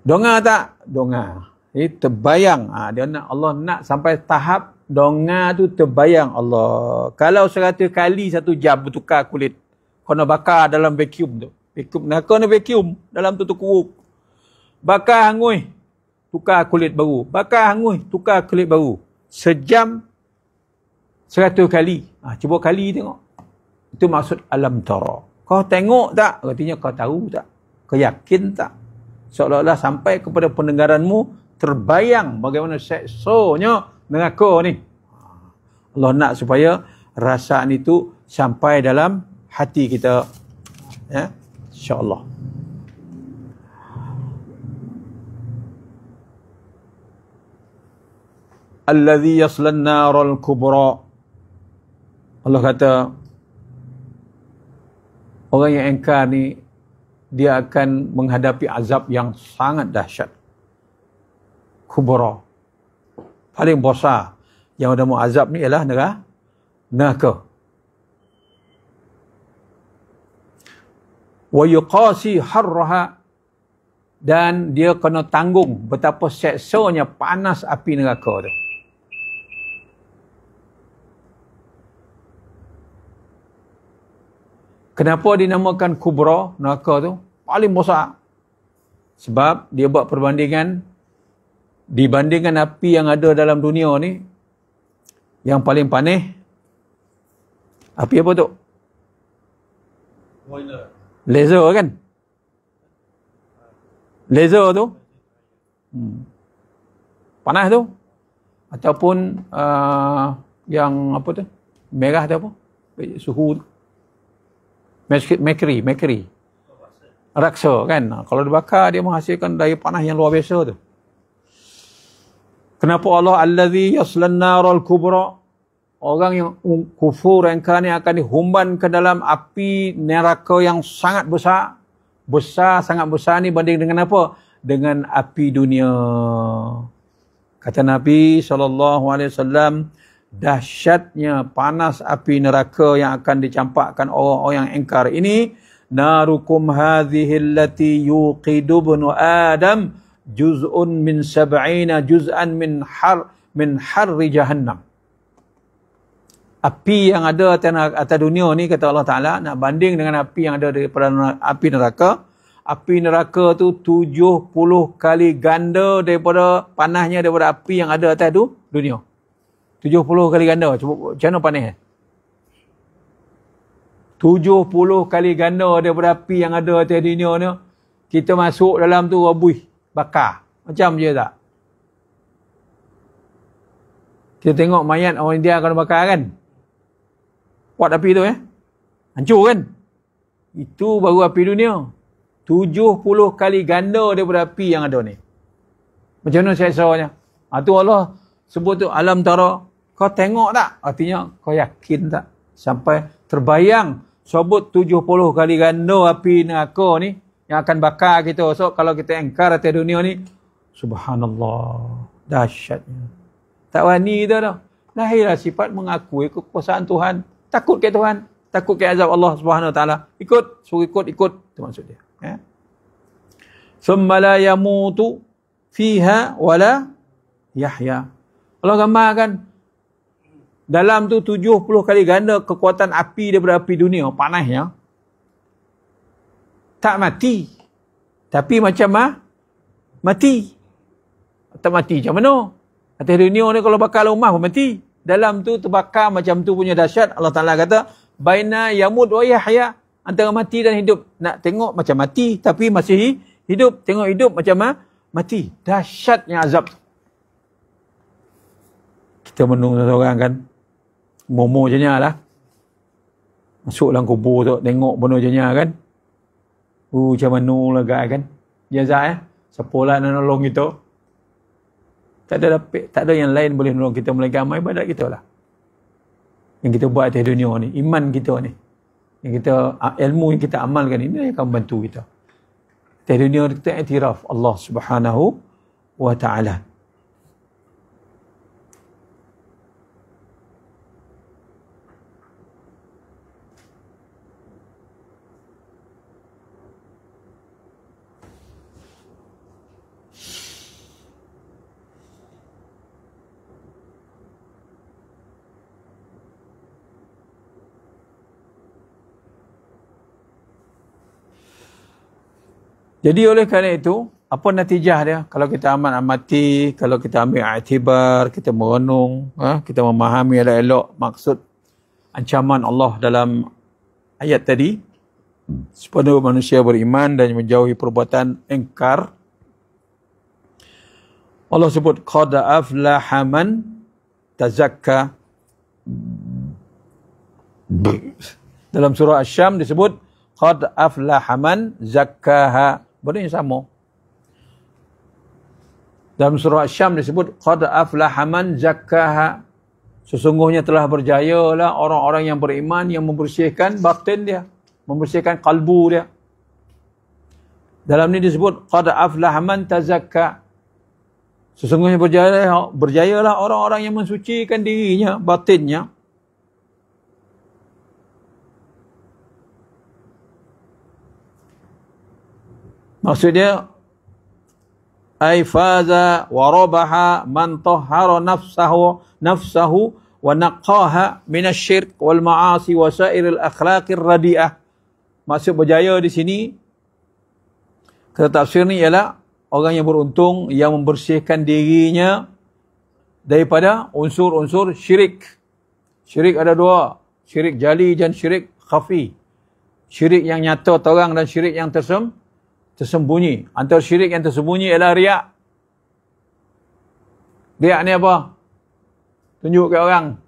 Donga tak? Donga. Jadi terbayang. Ha, dia nak Allah nak sampai tahap donga tu terbayang Allah. Kalau seratus kali satu jam bertukar kulit. Kena bakar dalam vacuum tu. Vacuum. Nak kena vacuum dalam tu terkuruk. Bakar hangui. Tukar kulit baru. Bakar hangui. Tukar kulit baru. Sejam. Seratus kali. Ha, cuba kali tengok. Itu maksud alam tara. Kau tengok tak? Artinya kau tahu tak? Kau yakin tak? Seolah-olah sampai kepada pendengaranmu terbayang bagaimana seksonya dengan kau ni. Allah nak supaya rasaan itu sampai dalam hati kita. Ya? InsyaAllah. Alladhi yaslan naral kubra. Allah kata, orang yang engkar ni dia akan menghadapi azab yang sangat dahsyat. Kubra. Paling besar yang ada mu azab ni ialah neraka. Neraka. Wa yuqasi harraha dan dia kena tanggung betapa seksonya panas api neraka tu. Kenapa dinamakan kubra neraka tu? Paling besar. Sebab dia buat perbandingan dibandingkan api yang ada dalam dunia ni yang paling panih api apa tu? Boiler. Laser kan? Laser tu? Hmm. Panas tu? Ataupun uh, yang apa tu? Merah tu apa? Suhu tu. Masjid Mercury, Mercury. Raksa kan. Ha, kalau dibakar dia menghasilkan daya panah yang luar biasa tu. Kenapa Allah allazi yaslan naral kubra? Orang yang kufur yang ni akan dihumban ke dalam api neraka yang sangat besar. Besar, sangat besar ni banding dengan apa? Dengan api dunia. Kata Nabi sallallahu alaihi wasallam, dahsyatnya panas api neraka yang akan dicampakkan orang-orang yang engkar ini narukum hadhihi allati yuqidu ibnu adam juz'un min sab'ina juz'an min har min har jahannam api yang ada atas dunia ni kata Allah Taala nak banding dengan api yang ada daripada api neraka api neraka tu 70 kali ganda daripada panahnya daripada api yang ada atas dunia 70 kali ganda. Cuba, macam mana panis eh? 70 kali ganda daripada api yang ada atas dunia ni. Kita masuk dalam tu abuih. Oh, bakar. Macam je tak? Kita tengok mayat orang India kena bakar kan? Kuat api tu eh? Hancur kan? Itu baru api dunia. 70 kali ganda daripada api yang ada ni. Macam mana saya sawanya? Itu ah, Allah sebut tu alam tarah kau tengok tak? Artinya kau yakin tak? Sampai terbayang sobut 70 kali ganda api neraka ni yang akan bakar kita. So kalau kita engkar atas dunia ni, subhanallah, dahsyatnya. Tak wani tu dah. Lahirlah sifat mengakui kekuasaan Tuhan. Takut ke Tuhan? Takut ke azab Allah Subhanahu Wa Taala? Ikut, suruh ikut, ikut. Itu maksud dia. Ya. Summa la yamutu fiha wala yahya. Allah gambarkan, dalam tu 70 kali ganda kekuatan api daripada api dunia panasnya tak mati tapi macam mah mati tak mati macam mana atas dunia ni kalau bakar rumah pun mati dalam tu terbakar macam tu punya dahsyat Allah Taala kata baina Yamud wa yahya antara mati dan hidup nak tengok macam mati tapi masih hidup tengok hidup macam mah mati dahsyatnya azab kita menunggu seorang kan Momo jenya lah. Masuk dalam kubur tu, tengok benda jenya lah kan. Uh, macam mana eh. lah gaya kan. Jazah ya. Sepulah nak nolong kita. Tak ada, tak ada yang lain boleh nolong kita melainkan amal ibadat kita lah. Yang kita buat atas dunia ni. Iman kita ni. Yang kita, ah, ilmu yang kita amalkan ini akan bantu kita. Atas dunia kita iktiraf Allah subhanahu wa ta'ala. Jadi oleh kerana itu, apa natijah dia? Kalau kita amat amati, kalau kita ambil atibar, kita merenung, ha, kita memahami ada elok maksud ancaman Allah dalam ayat tadi. Sepenuh manusia beriman dan menjauhi perbuatan engkar. Allah sebut, Qad aflaha man tazakka. Dalam surah Asy-Syam disebut, Qad aflaha man zakkaha. Benda yang sama. Dalam surah Syam disebut qad aflaha man zakkaha. Sesungguhnya telah berjayalah orang-orang yang beriman yang membersihkan batin dia, membersihkan kalbu dia. Dalam ini disebut qad aflaha man tazakka. Sesungguhnya berjaya berjayalah orang-orang yang mensucikan dirinya, batinnya, Maksudnya ai faza wa rabaha man tahhara nafsahu nafsahu wa naqqaha min asy-syirk wal ma'asi wa sa'iril akhlaqir radiah. Maksud berjaya di sini kata tafsir ni ialah orang yang beruntung yang membersihkan dirinya daripada unsur-unsur syirik. Syirik ada dua, syirik jali dan syirik khafi. Syirik yang nyata terang dan syirik yang tersembunyi tersembunyi. Antara syirik yang tersembunyi ialah riak. Riak ni apa? Tunjuk ke orang.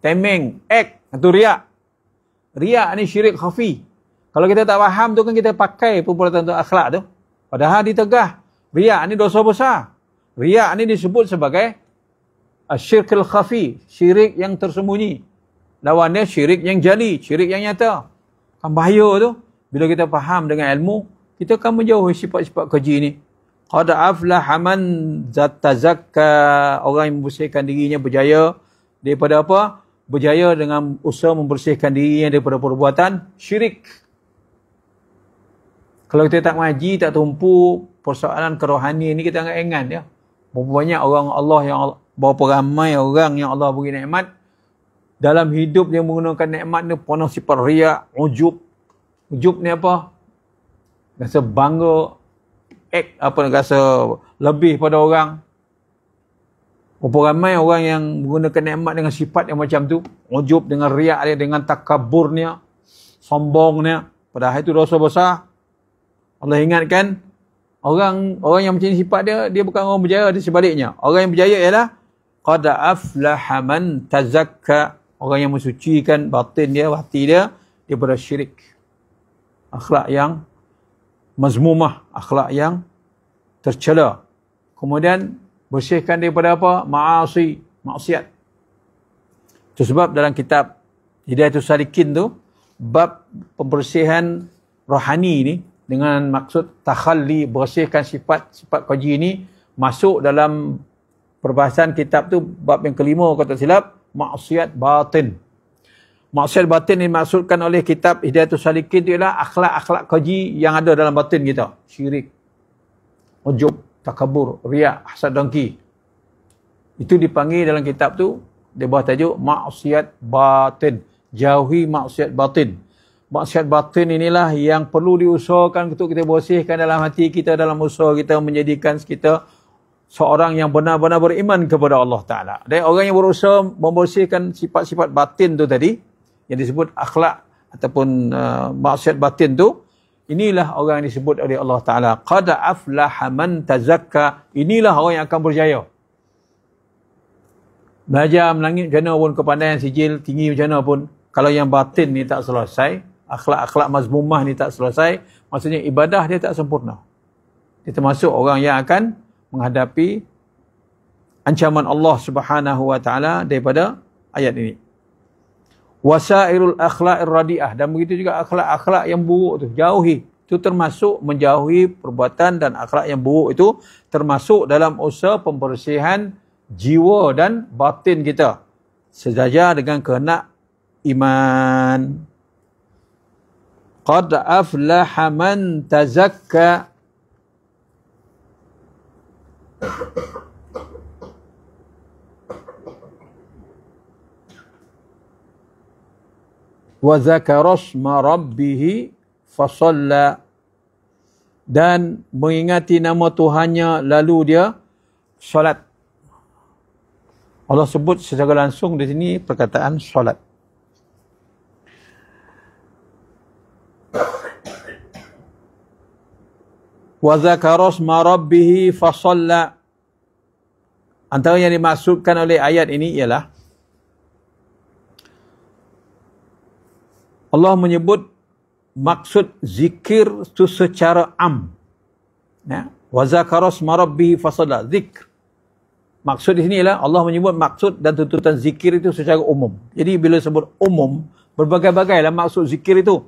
Temeng, ek, itu riak. Riak ni syirik khafi. Kalau kita tak faham tu kan kita pakai perbuatan tu akhlak tu. Padahal ditegah. Riak ni dosa besar. Riak ni disebut sebagai syirkul khafi. Syirik yang tersembunyi. Lawannya syirik yang jali. Syirik yang nyata. Kan bahaya tu. Bila kita faham dengan ilmu, kita akan menjauhi sifat-sifat keji ni qad aflaha man zatazakka orang yang membersihkan dirinya berjaya daripada apa berjaya dengan usaha membersihkan dirinya daripada perbuatan syirik kalau kita tak maji tak tumpu persoalan kerohanian ni kita anggap engan ya berapa banyak orang Allah yang berapa ramai orang yang Allah beri nikmat dalam hidup yang menggunakan nikmat ni penuh sifat riak ujub ujub ni apa rasa bangga ek apa rasa lebih pada orang Berapa ramai orang yang menggunakan nikmat dengan sifat yang macam tu. Ujub dengan riak dia, dengan takaburnya, sombongnya. Padahal itu dosa besar. Allah ingatkan, orang orang yang macam sifat dia, dia bukan orang berjaya, dia sebaliknya. Orang yang berjaya ialah, قَدْ أَفْلَحَ مَنْ tazakka. Orang yang mensucikan batin dia, hati dia, daripada syirik. Akhlak yang mazmumah akhlak yang tercela kemudian bersihkan daripada apa maasi maksiat itu sebab dalam kitab Hidayatul salikin tu bab pembersihan rohani ni dengan maksud takhalli bersihkan sifat sifat qaji ni masuk dalam perbahasan kitab tu bab yang kelima kata silap maksiat batin Maksiat batin dimaksudkan oleh kitab Hidayatul Salikin itu ialah akhlak-akhlak kaji yang ada dalam batin kita. Syirik, ujub, takabur, riak, hasad dongki. Itu dipanggil dalam kitab tu di bawah tajuk maksiat batin. Jauhi maksiat batin. Maksiat batin inilah yang perlu diusahakan untuk kita bersihkan dalam hati kita, dalam usaha kita menjadikan kita seorang yang benar-benar beriman kepada Allah Ta'ala. Dan orang yang berusaha membersihkan sifat-sifat batin tu tadi, yang disebut akhlak ataupun uh, maksiat batin tu inilah orang yang disebut oleh Allah Taala qad aflaha man tazakka inilah orang yang akan berjaya belajar melangit macam mana pun kepandaian sijil tinggi macam mana pun kalau yang batin ni tak selesai akhlak-akhlak mazmumah ni tak selesai maksudnya ibadah dia tak sempurna dia termasuk orang yang akan menghadapi ancaman Allah Subhanahu wa taala daripada ayat ini wasairul akhlak, radiah dan begitu juga akhlak-akhlak yang buruk itu jauhi itu termasuk menjauhi perbuatan dan akhlak yang buruk itu termasuk dalam usaha pembersihan jiwa dan batin kita sejajar dengan kena iman qad aflaha man tazakka وَذَكَرَ اسْمَ رَبِّهِ فَصَلَّى dan mengingati nama Tuhannya lalu dia solat. Allah sebut secara langsung di sini perkataan solat. وَذَكَرَ اسْمَ رَبِّهِ فَصَلَّى Antara yang dimaksudkan oleh ayat ini ialah Allah menyebut maksud zikir itu secara am. Ya. Wa zakara sma rabbihi zikr. Maksud di sini ialah Allah menyebut maksud dan tuntutan zikir itu secara umum. Jadi bila sebut umum, berbagai-bagai lah maksud zikir itu.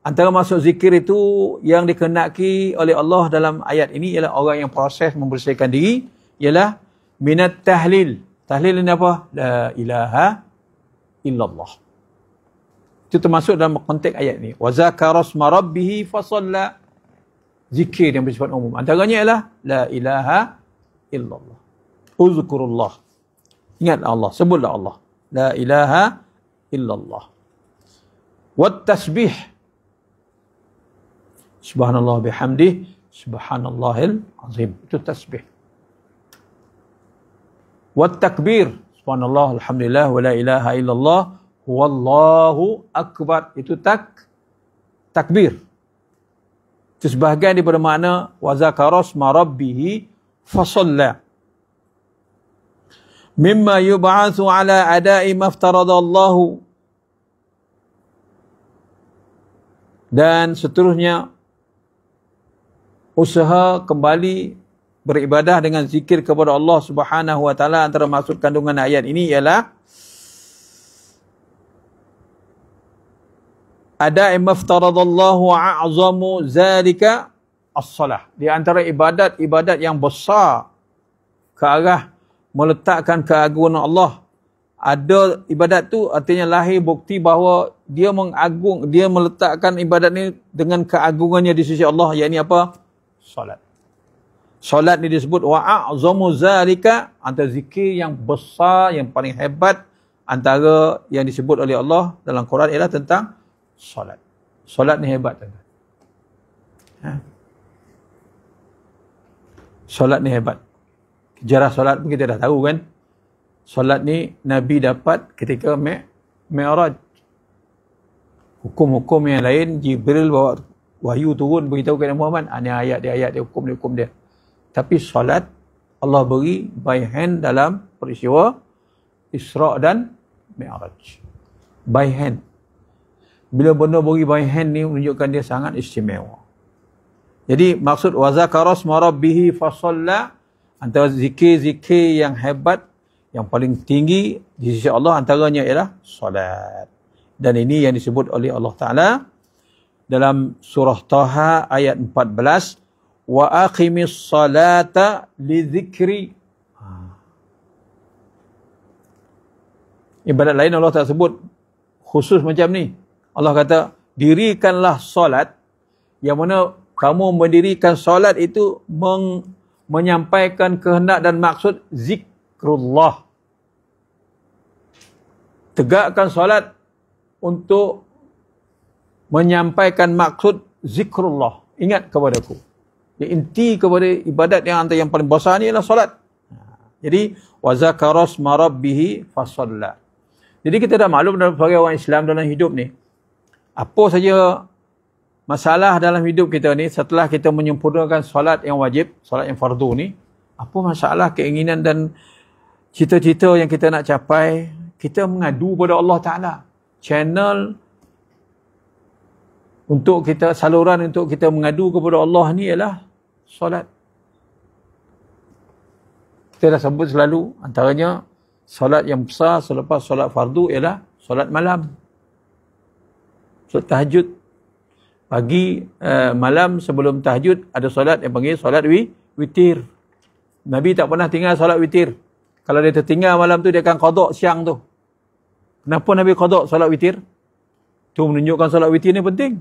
Antara maksud zikir itu yang dikenaki oleh Allah dalam ayat ini ialah orang yang proses membersihkan diri. Ialah minat tahlil. Tahlil ini apa? La ilaha illallah. Itu termasuk dalam konteks ayat ni. Wa zakara rasma rabbihi fasalla. Zikir yang bersifat umum. Antaranya ialah la ilaha illallah. Uzkurullah. Ingat Allah, sebutlah Allah. La ilaha illallah. Wat tasbih. Subhanallah bihamdi, subhanallahil azim. Itu tasbih. Wat takbir. Subhanallah, alhamdulillah, wa la ilaha illallah wallahu akbar itu tak takbir itu sebahagian di bermakna wa zakara rasma rabbih fa mimma yub'atsu ala ada'i maftarada Allah dan seterusnya usaha kembali beribadah dengan zikir kepada Allah Subhanahu wa taala antara maksud kandungan ayat ini ialah ada'i maftaradallahu a'zamu zalika as-salah. Di antara ibadat-ibadat yang besar ke arah meletakkan keagungan Allah. Ada ibadat tu artinya lahir bukti bahawa dia mengagung, dia meletakkan ibadat ni dengan keagungannya di sisi Allah. Yang apa? Salat. Salat ni disebut wa azamu zalika antara zikir yang besar, yang paling hebat antara yang disebut oleh Allah dalam Quran ialah tentang solat. Solat ni hebat tuan. Ha? Solat ni hebat. Kejarah solat pun kita dah tahu kan. Solat ni Nabi dapat ketika Mi'raj. Hukum-hukum yang lain Jibril bawa wahyu turun beritahu kepada Muhammad, ada ah, ayat dia ayat dia hukum dia hukum dia. Tapi solat Allah beri by hand dalam peristiwa Isra' dan Mi'raj. By hand bila benda bagi by hand ni menunjukkan dia sangat istimewa. Jadi maksud wa zakara sma rabbihi fasalla antara zikir-zikir yang hebat yang paling tinggi di sisi Allah antaranya ialah solat. Dan ini yang disebut oleh Allah Taala dalam surah Taha ayat 14 wa aqimis salata li zikri. Ha. Ibadat lain Allah tak sebut khusus macam ni. Allah kata dirikanlah solat yang mana kamu mendirikan solat itu meng, menyampaikan kehendak dan maksud zikrullah tegakkan solat untuk menyampaikan maksud zikrullah ingat kepadaku Ya, inti kepada ibadat yang antara yang paling besar ni ialah solat. Jadi wa zakara rabbih fasalla. Jadi kita dah maklum dalam sebagai orang Islam dalam hidup ni, apa saja masalah dalam hidup kita ni setelah kita menyempurnakan solat yang wajib, solat yang fardu ni, apa masalah keinginan dan cita-cita yang kita nak capai, kita mengadu kepada Allah Ta'ala. Channel untuk kita, saluran untuk kita mengadu kepada Allah ni ialah solat. Kita dah sebut selalu antaranya solat yang besar selepas solat fardu ialah solat malam solat tahajud pagi uh, malam sebelum tahajud ada solat yang panggil solat wi witir nabi tak pernah tinggal solat witir kalau dia tertinggal malam tu dia akan kodok siang tu kenapa nabi kodok solat witir tu menunjukkan solat witir ni penting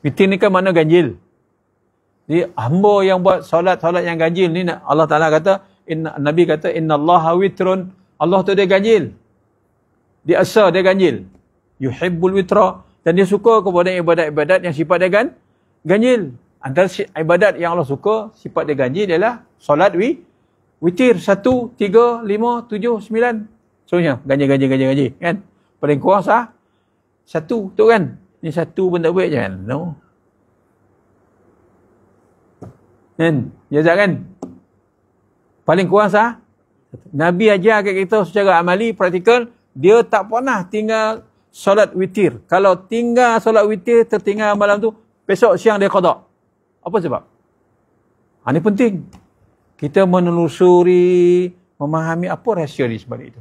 witir ni kan mana ganjil jadi hamba yang buat solat-solat yang ganjil ni Allah Taala kata inna nabi kata inna innallaha witrun Allah tu dia ganjil dia asal dia ganjil yuhibbul witra dan dia suka kepada ibadat-ibadat yang sifat dia gan ganjil. Antara ibadat yang Allah suka sifat dia ganjil ialah solat wi witir 1 3 5 7 9. Semuanya ganjil ganjil ganjil ganjil kan. Paling kurang sah satu tu kan. Ni satu pun baik je kan. No. Kan? Jazak ya, kan? Paling kurang sah Nabi ajar kat kita secara amali, praktikal, dia tak pernah tinggal solat witir. Kalau tinggal solat witir, tertinggal malam tu, besok siang dia kodok. Apa sebab? Ini ha, penting. Kita menelusuri, memahami apa rahsia di sebalik itu.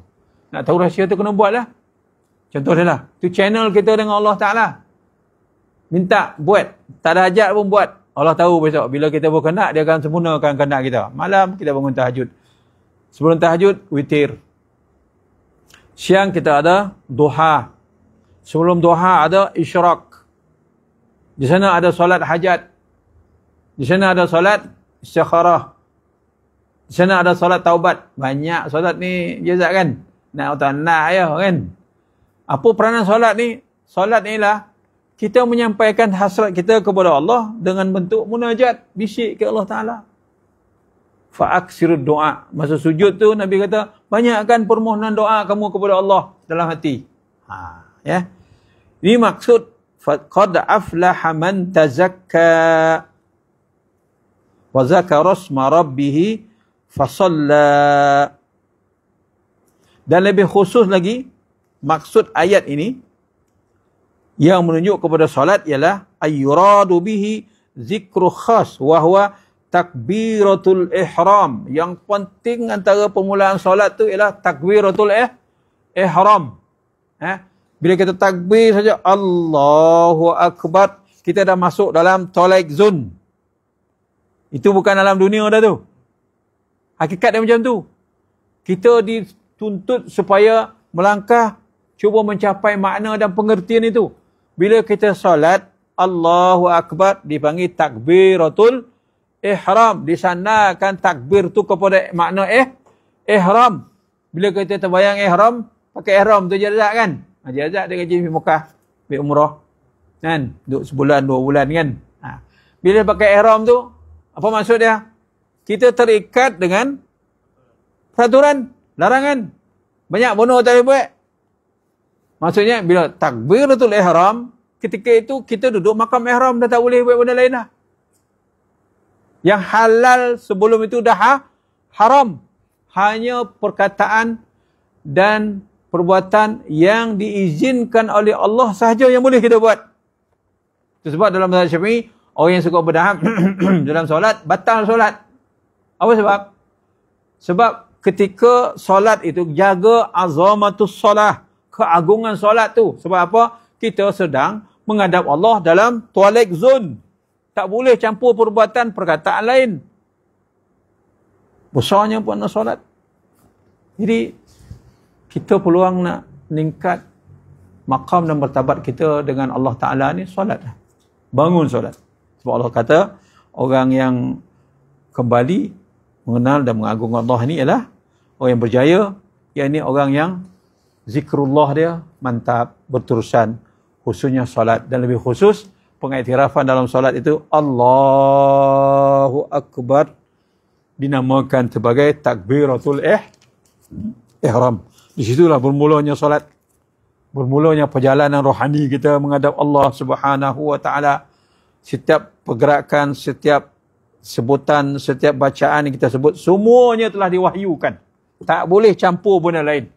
Nak tahu rahsia tu kena buatlah. Contohnya lah. Itu channel kita dengan Allah Ta'ala. Minta, buat. Tak ada ajak pun buat. Allah tahu besok. Bila kita berkena, dia akan sempurnakan kena kita. Malam, kita bangun tahajud. Sebelum tahajud, witir. Siang kita ada duha. Sebelum duha ada isyrak. Di sana ada solat hajat. Di sana ada solat istikharah. Di sana ada solat taubat. Banyak solat ni jazat kan? Nak atau nak ya kan? Apa peranan solat ni? Solat ni lah kita menyampaikan hasrat kita kepada Allah dengan bentuk munajat, bisik ke Allah Ta'ala. Fa'aksiru doa. Masa sujud tu Nabi kata, banyakkan permohonan doa kamu kepada Allah dalam hati. Haa ya. Ini maksud qad aflaha man tazakka wa zakara isma rabbih fa Dan lebih khusus lagi maksud ayat ini yang menunjuk kepada solat ialah ayyuradu bihi zikru khas wa huwa takbiratul ihram yang penting antara permulaan solat tu ialah takbiratul eh, ihram eh bila kita takbir saja Allahu Akbar, kita dah masuk dalam tolak zone. Itu bukan dalam dunia dah tu. Hakikat dia macam tu. Kita dituntut supaya melangkah cuba mencapai makna dan pengertian itu. Bila kita solat Allahu Akbar dipanggil takbiratul ihram. Di sana kan takbir tu kepada makna eh ihram. Bila kita terbayang ihram, pakai ihram tu je tak kan? Haji Azhar dia kerja di Mekah, di umrah. Kan? Duduk sebulan, dua bulan kan? Ha. Bila pakai ihram tu, apa maksud dia? Kita terikat dengan peraturan, larangan. Banyak bunuh tak boleh buat. Maksudnya, bila takbiratul ihram, ketika itu kita duduk makam ihram, dah tak boleh buat benda lain lah. Yang halal sebelum itu dah ha, haram. Hanya perkataan dan perbuatan yang diizinkan oleh Allah sahaja yang boleh kita buat. Itu sebab dalam mazhab Syafi'i, orang yang suka berdaham [CLEARS THROAT] dalam solat, batal solat. Apa sebab? Sebab ketika solat itu jaga azamatus solah, keagungan solat tu. Sebab apa? Kita sedang menghadap Allah dalam toilet zone. Tak boleh campur perbuatan perkataan lain. Besarnya pun nak solat. Jadi kita peluang nak meningkat makam dan bertabat kita dengan Allah Ta'ala ni solat lah. bangun solat sebab Allah kata orang yang kembali mengenal dan mengagung Allah ni ialah orang yang berjaya Ia ni orang yang zikrullah dia mantap berterusan khususnya solat dan lebih khusus pengiktirafan dalam solat itu Allahu Akbar dinamakan sebagai takbiratul eh, ihram eh, di situlah bermulanya solat. Bermulanya perjalanan rohani kita menghadap Allah Subhanahu Wa Taala. Setiap pergerakan, setiap sebutan, setiap bacaan yang kita sebut, semuanya telah diwahyukan. Tak boleh campur benda lain.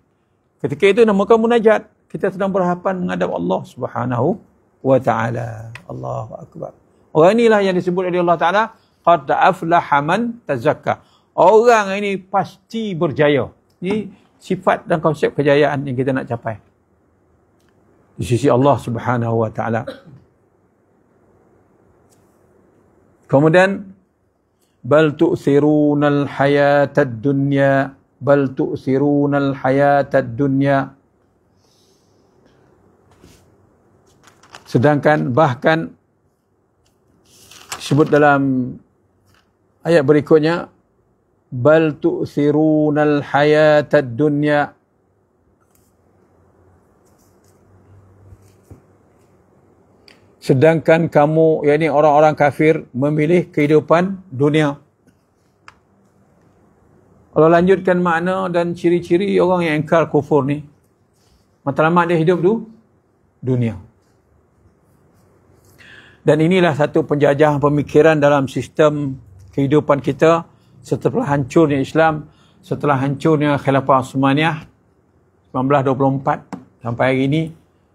Ketika itu namakan munajat. Kita sedang berhadapan menghadap Allah Subhanahu Wa Taala. Allahu Akbar. Orang inilah yang disebut oleh Allah Ta'ala Qad aflaha man tazakka Orang ini pasti berjaya Ini sifat dan konsep kejayaan yang kita nak capai di sisi Allah Subhanahu wa taala kemudian bal tu'thirunal ad dunya bal tu'thirunal ad dunya sedangkan bahkan disebut dalam ayat berikutnya Bal بل تؤثرون الحياة الدنيا Sedangkan kamu, yakni orang-orang kafir, memilih kehidupan dunia. Kalau lanjutkan makna dan ciri-ciri orang yang engkar kufur ni, matlamat dia hidup tu, dunia. Dan inilah satu penjajahan pemikiran dalam sistem kehidupan Kita, setelah hancurnya Islam, setelah hancurnya Khilafah Osmaniyah 1924 sampai hari ini,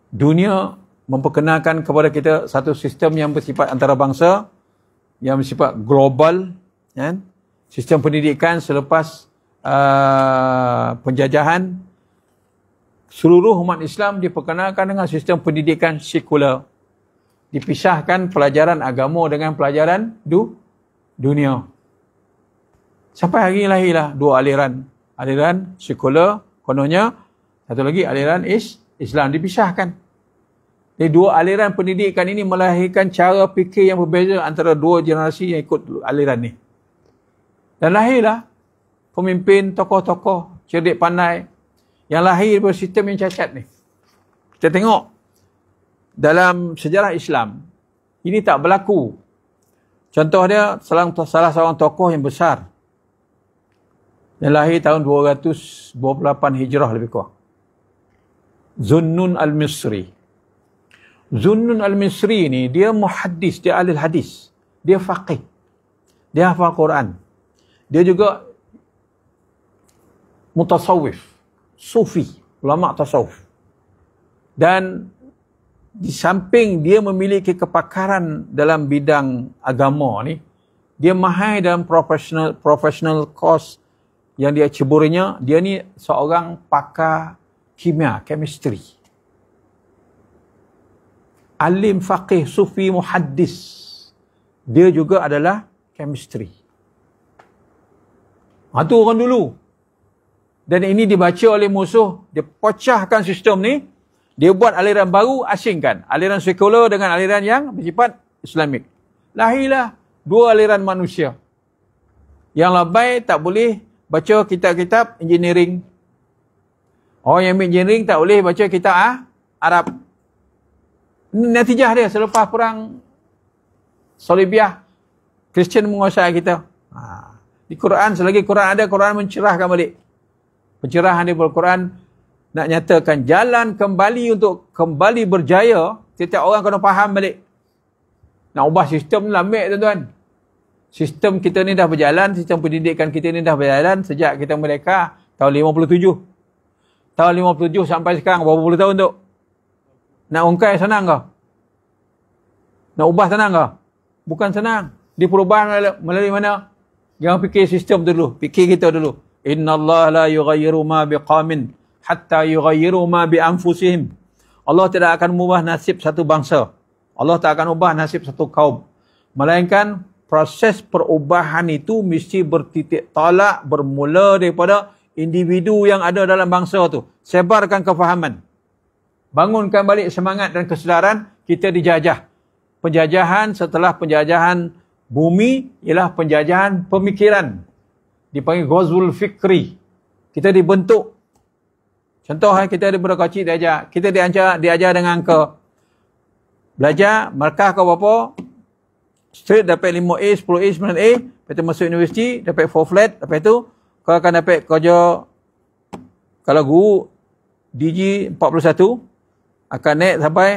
dunia memperkenalkan kepada kita satu sistem yang bersifat antarabangsa, yang bersifat global, ya kan? sistem pendidikan selepas uh, penjajahan, seluruh umat Islam diperkenalkan dengan sistem pendidikan sekular. Dipisahkan pelajaran agama dengan pelajaran du dunia. Sampai hari ini lahirlah dua aliran. Aliran sekolah kononnya. Satu lagi aliran is, Islam dipisahkan. Jadi dua aliran pendidikan ini melahirkan cara fikir yang berbeza antara dua generasi yang ikut aliran ni. Dan lahirlah pemimpin tokoh-tokoh cerdik pandai yang lahir daripada sistem yang cacat ni. Kita tengok dalam sejarah Islam, ini tak berlaku. contohnya salah, salah seorang tokoh yang besar yang lahir tahun 228 Hijrah lebih kurang. Zunnun Al-Misri. Zunnun Al-Misri ni dia muhaddis, dia ahli hadis. Dia faqih. Dia hafal Quran. Dia juga mutasawif. Sufi. Ulama tasawuf. Dan di samping dia memiliki kepakaran dalam bidang agama ni, dia mahir dalam professional professional course yang dia ceburnya, dia ni seorang pakar kimia, chemistry. Alim faqih sufi muhaddis. Dia juga adalah chemistry. Itu ha, orang dulu. Dan ini dibaca oleh musuh, dia pecahkan sistem ni, dia buat aliran baru, asingkan. Aliran sekular dengan aliran yang bersifat Islamik. Lahilah dua aliran manusia. Yang lebay tak boleh baca kitab-kitab engineering. Orang yang engineering tak boleh baca kitab ah, Arab. Ini natijah dia selepas perang Solibiah. Kristian menguasai kita. Ha. Di Quran, selagi Quran ada, Quran mencerahkan balik. Pencerahan di bawah Quran nak nyatakan jalan kembali untuk kembali berjaya, setiap orang kena faham balik. Nak ubah sistem lah, mek tuan-tuan sistem kita ni dah berjalan, sistem pendidikan kita ni dah berjalan sejak kita mereka tahun 57. Tahun 57 sampai sekarang berapa puluh tahun tu? Nak ungkai senang ke? Nak ubah senang ke? Bukan senang. Diperubah melalui mana? Jangan fikir sistem dulu, fikir kita dulu. Inna Allah la yughayyiru ma biqamin hatta yughayyiru ma bi anfusihim. Allah tidak akan mengubah nasib satu bangsa. Allah tak akan ubah nasib satu kaum. Melainkan proses perubahan itu mesti bertitik tolak bermula daripada individu yang ada dalam bangsa tu sebarkan kefahaman bangunkan balik semangat dan kesedaran kita dijajah penjajahan setelah penjajahan bumi ialah penjajahan pemikiran dipanggil ghazul fikri kita dibentuk contoh eh, kita ada budak kecil diajar kita diajar diajar dengan ke belajar markah ke apa-apa straight dapat 5A, 10A, 9A, lepas tu masuk universiti, dapat 4 flat, lepas tu kau akan dapat kerja kalau guru DG 41 akan naik sampai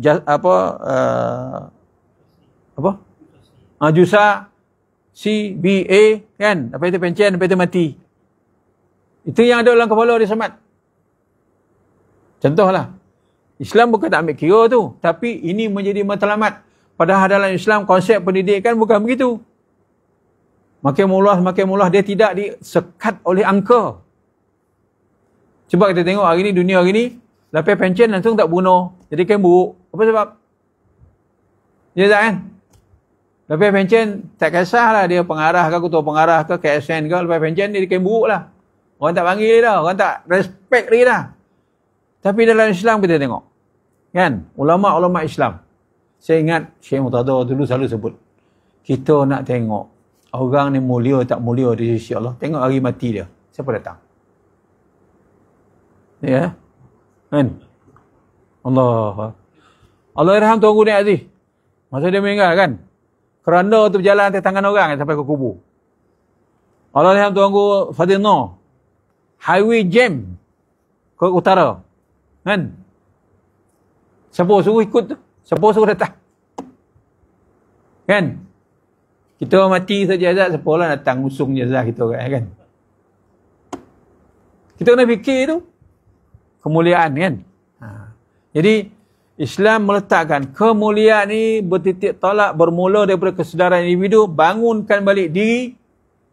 just, apa uh, apa? Ah uh, jusa C B A kan? Lepas tu pencen, lepas tu mati. Itu yang ada dalam kepala Hari Samad. Contohlah. Islam bukan tak ambil kira tu. Tapi ini menjadi matlamat. Padahal dalam Islam konsep pendidikan bukan begitu. Makin mulas, makin mulas dia tidak disekat oleh angka. Cuba kita tengok hari ini dunia hari ini. lapis pencen langsung tak bunuh. Jadi kan buruk. Apa sebab? Ya tak kan? Lepas pencen tak kisah lah dia pengarah ke ketua pengarah ke KSN ke lepas pencen dia kan buruk lah. Orang tak panggil dia dah. Orang tak respect dia dah. Tapi dalam Islam kita tengok. Kan? Ulama-ulama Islam. Saya ingat Syekh Murtadah dulu selalu sebut. Kita nak tengok orang ni mulia tak mulia di sisi Allah. Tengok hari mati dia. Siapa datang? Ya. Yeah. Kan? Allah. Allah irham Tuan Guru Aziz. Masa dia meninggal kan? Kerana tu berjalan atas tangan orang sampai ke kubur. Allah irham Tuan Guru Fadil Noor. Highway Jam. Ke utara. Kan? Siapa suruh ikut tu? Siapa suruh datang? Kan? Kita mati saja azab, siapa lah datang usung jazah kita kan? kan? Kita kena fikir tu. Kemuliaan kan? Ha. Jadi, Islam meletakkan kemuliaan ni bertitik tolak bermula daripada kesedaran individu, bangunkan balik diri.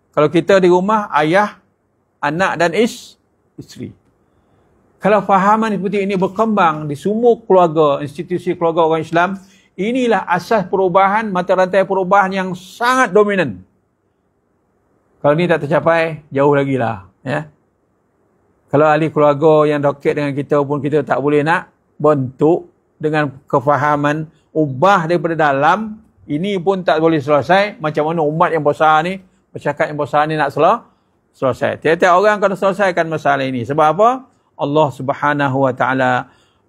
Kalau kita di rumah, ayah, anak dan is, isteri. Kalau fahaman seperti ini berkembang di semua keluarga, institusi keluarga orang Islam, inilah asas perubahan, mata rantai perubahan yang sangat dominan. Kalau ini tak tercapai, jauh lagi lah. Ya. Kalau ahli keluarga yang roket dengan kita pun kita tak boleh nak bentuk dengan kefahaman ubah daripada dalam, ini pun tak boleh selesai. Macam mana umat yang besar ni, percakapan yang besar ni nak selesai. Selesai. Tiap-tiap orang akan selesaikan masalah ini. Sebab apa? Allah Subhanahu Wa Taala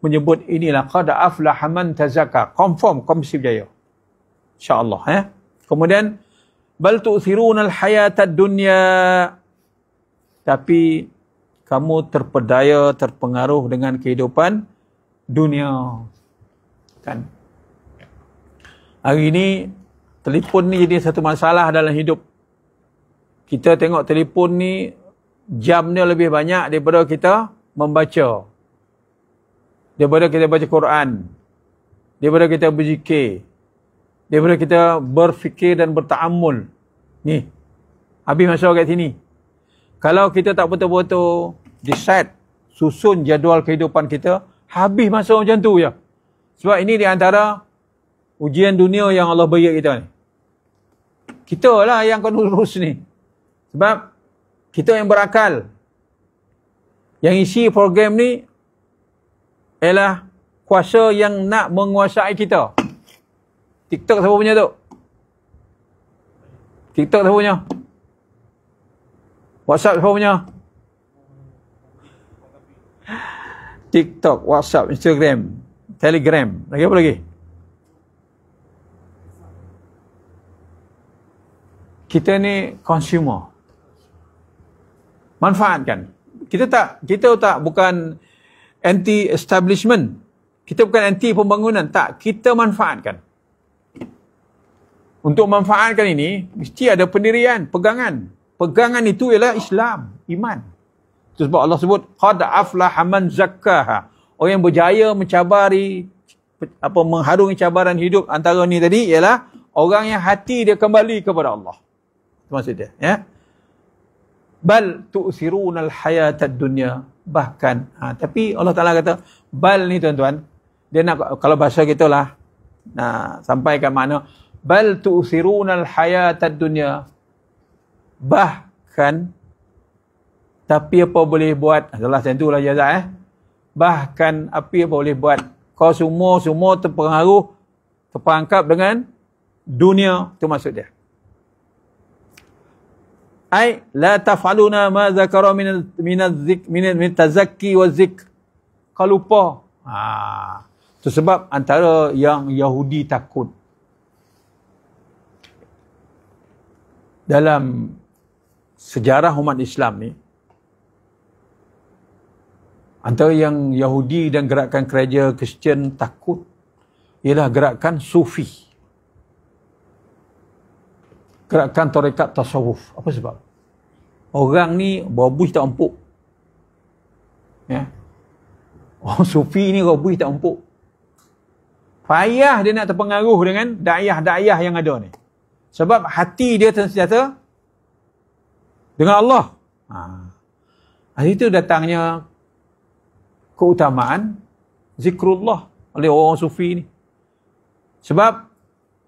menyebut inilah qad aflaha man tazakka confirm kau si berjaya insyaallah eh kemudian bal tu'thiruna alhayatad dunya tapi kamu terpedaya terpengaruh dengan kehidupan dunia kan hari ini telefon ni jadi satu masalah dalam hidup kita tengok telefon ni jamnya lebih banyak daripada kita membaca. Daripada kita baca Quran. Daripada kita berzikir. Daripada kita berfikir dan bertaamul. Ni. Habis masa kat sini. Kalau kita tak betul-betul decide susun jadual kehidupan kita, habis masa macam tu ya. Sebab ini di antara ujian dunia yang Allah beri kita ni. Kita lah yang kena urus ni. Sebab kita yang berakal, yang isi program ni ialah kuasa yang nak menguasai kita. TikTok siapa punya tu? TikTok siapa punya? WhatsApp siapa punya? TikTok, WhatsApp, Instagram, Telegram. Lagi apa lagi? Kita ni consumer. Manfaatkan kita tak kita tak bukan anti establishment kita bukan anti pembangunan tak kita manfaatkan untuk manfaatkan ini mesti ada pendirian pegangan pegangan itu ialah Islam iman itu sebab Allah sebut qad aflaha man zakkaha orang yang berjaya mencabari apa mengharungi cabaran hidup antara ni tadi ialah orang yang hati dia kembali kepada Allah itu maksud dia ya yeah? bal tu'thiruna al-hayat ad-dunya bahkan ha, tapi Allah Taala kata bal ni tuan-tuan dia nak kalau bahasa kita lah nah ha, sampaikan makna bal tu'thiruna al-hayat ad-dunya bahkan tapi apa boleh buat adalah tentulah jazah. eh bahkan api apa boleh buat kau semua semua terpengaruh terperangkap dengan dunia tu maksud dia ay la tafaluna ma zakara min min az-zik min min tazakki wa zik kau lupa ha tu sebab antara yang yahudi takut dalam sejarah umat Islam ni antara yang yahudi dan gerakan kerajaan Kristian takut ialah gerakan sufi gerakan torekat tasawuf. Apa sebab? Orang ni bobuh tak empuk. Ya. Orang sufi ni bobuh tak empuk. Payah dia nak terpengaruh dengan dayah-dayah yang ada ni. Sebab hati dia tersiata dengan Allah. Ha. itu datangnya keutamaan zikrullah oleh orang sufi ni. Sebab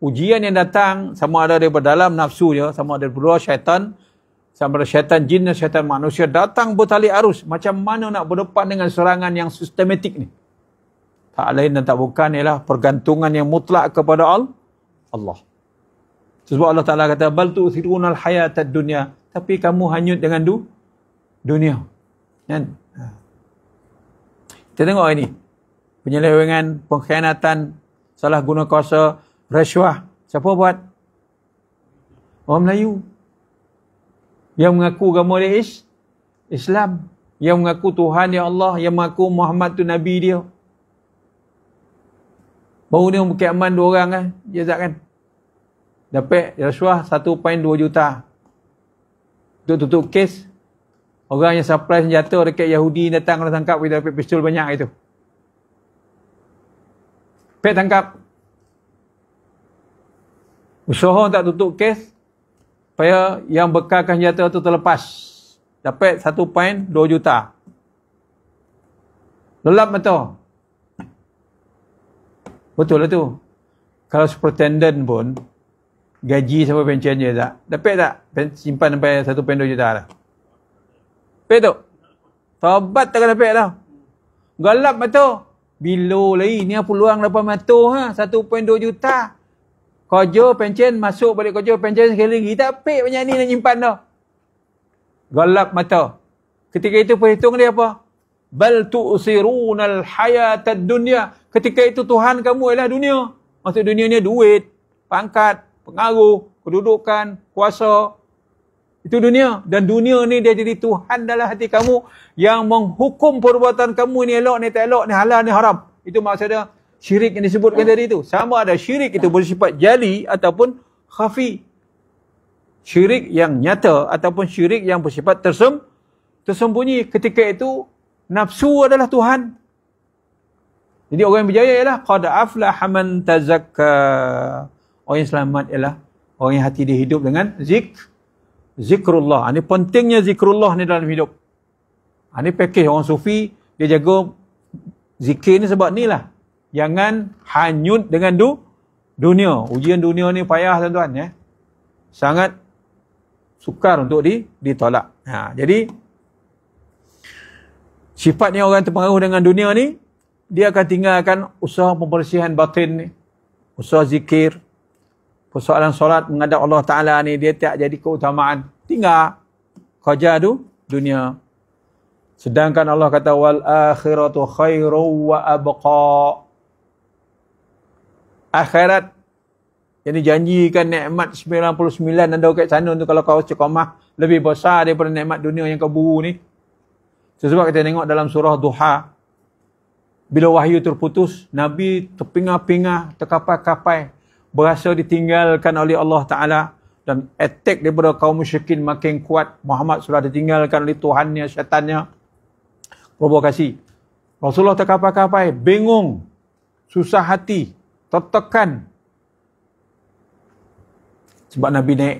ujian yang datang sama ada daripada dalam nafsu dia sama ada daripada luar syaitan sama ada syaitan jin dan syaitan manusia datang bertali arus macam mana nak berdepan dengan serangan yang sistematik ni tak lain dan tak bukan ialah pergantungan yang mutlak kepada Allah sebab Allah Ta'ala kata bal tu sirunal hayatat dunia. tapi kamu hanyut dengan du dunia kan ha. kita tengok hari ni penyelewengan pengkhianatan salah guna kuasa rasuah. Siapa buat? Orang Melayu. Yang mengaku agama dia is Islam. Yang mengaku Tuhan dia Allah. Yang mengaku Muhammad tu Nabi dia. Baru ni Bukit Aman dua orang kan. Dia tak kan. Dapat rasuah 1.2 juta. Untuk tutup kes. Orang yang supply senjata dekat Yahudi datang kena tangkap. Dia dapat pistol banyak itu. Pek tangkap. Usahong tak tutup kes supaya yang bekalkan senjata tu terlepas. Dapat 1.2 juta. Lelap betul. Betul lah tu. Kalau superintendent pun gaji sama pencen je tak? Dapat tak? Simpan sampai 1.2 juta lah. Dapat tu? Sobat takkan dapat lah. Galap betul. Bilo lagi. Ni apa luang 800 ha? 1.2 juta. 1.2 juta. Kerja pencen masuk balik kerja pencen sekali lagi. Tak pek banyak ni nak nyimpan dah. Galak mata. Ketika itu perhitung dia apa? Bal tu'sirunal hayatad dunia. Ketika itu Tuhan kamu ialah dunia. Maksud dunia ni duit, pangkat, pengaruh, kedudukan, kuasa. Itu dunia. Dan dunia ni dia jadi Tuhan dalam hati kamu yang menghukum perbuatan kamu ni elok, ni tak elok, ni halal, ni haram. Itu maksudnya syirik yang disebutkan tadi itu. Sama ada syirik itu bersifat jali ataupun khafi. Syirik yang nyata ataupun syirik yang bersifat tersem, tersembunyi. Ketika itu, nafsu adalah Tuhan. Jadi orang yang berjaya ialah qad aflaha man tazakka. Orang yang selamat ialah orang yang hati dia hidup dengan zik zikrullah. Ini pentingnya zikrullah ni dalam hidup. Ini pakej orang sufi dia jaga zikir ni sebab ni lah jangan hanyut dengan du dunia. Ujian dunia ni payah tuan-tuan ya. Sangat sukar untuk di ditolak. Ha, jadi sifatnya orang terpengaruh dengan dunia ni dia akan tinggalkan usaha pembersihan batin ni, usaha zikir, persoalan solat menghadap Allah Taala ni dia tak jadi keutamaan. Tinggal kerja tu dunia. Sedangkan Allah kata wal akhiratu khairu wa abqa akhirat yang dijanjikan nikmat 99 dan dekat sana tu kalau kau cekomah lebih besar daripada nikmat dunia yang kau buru ni. Sebab kita tengok dalam surah Duha bila wahyu terputus nabi terpingah-pingah terkapai-kapai berasa ditinggalkan oleh Allah Taala dan attack daripada kaum musyrikin makin kuat Muhammad sudah ditinggalkan oleh Tuhannya syaitannya provokasi Rasulullah terkapai-kapai bingung susah hati tertekan sebab Nabi naik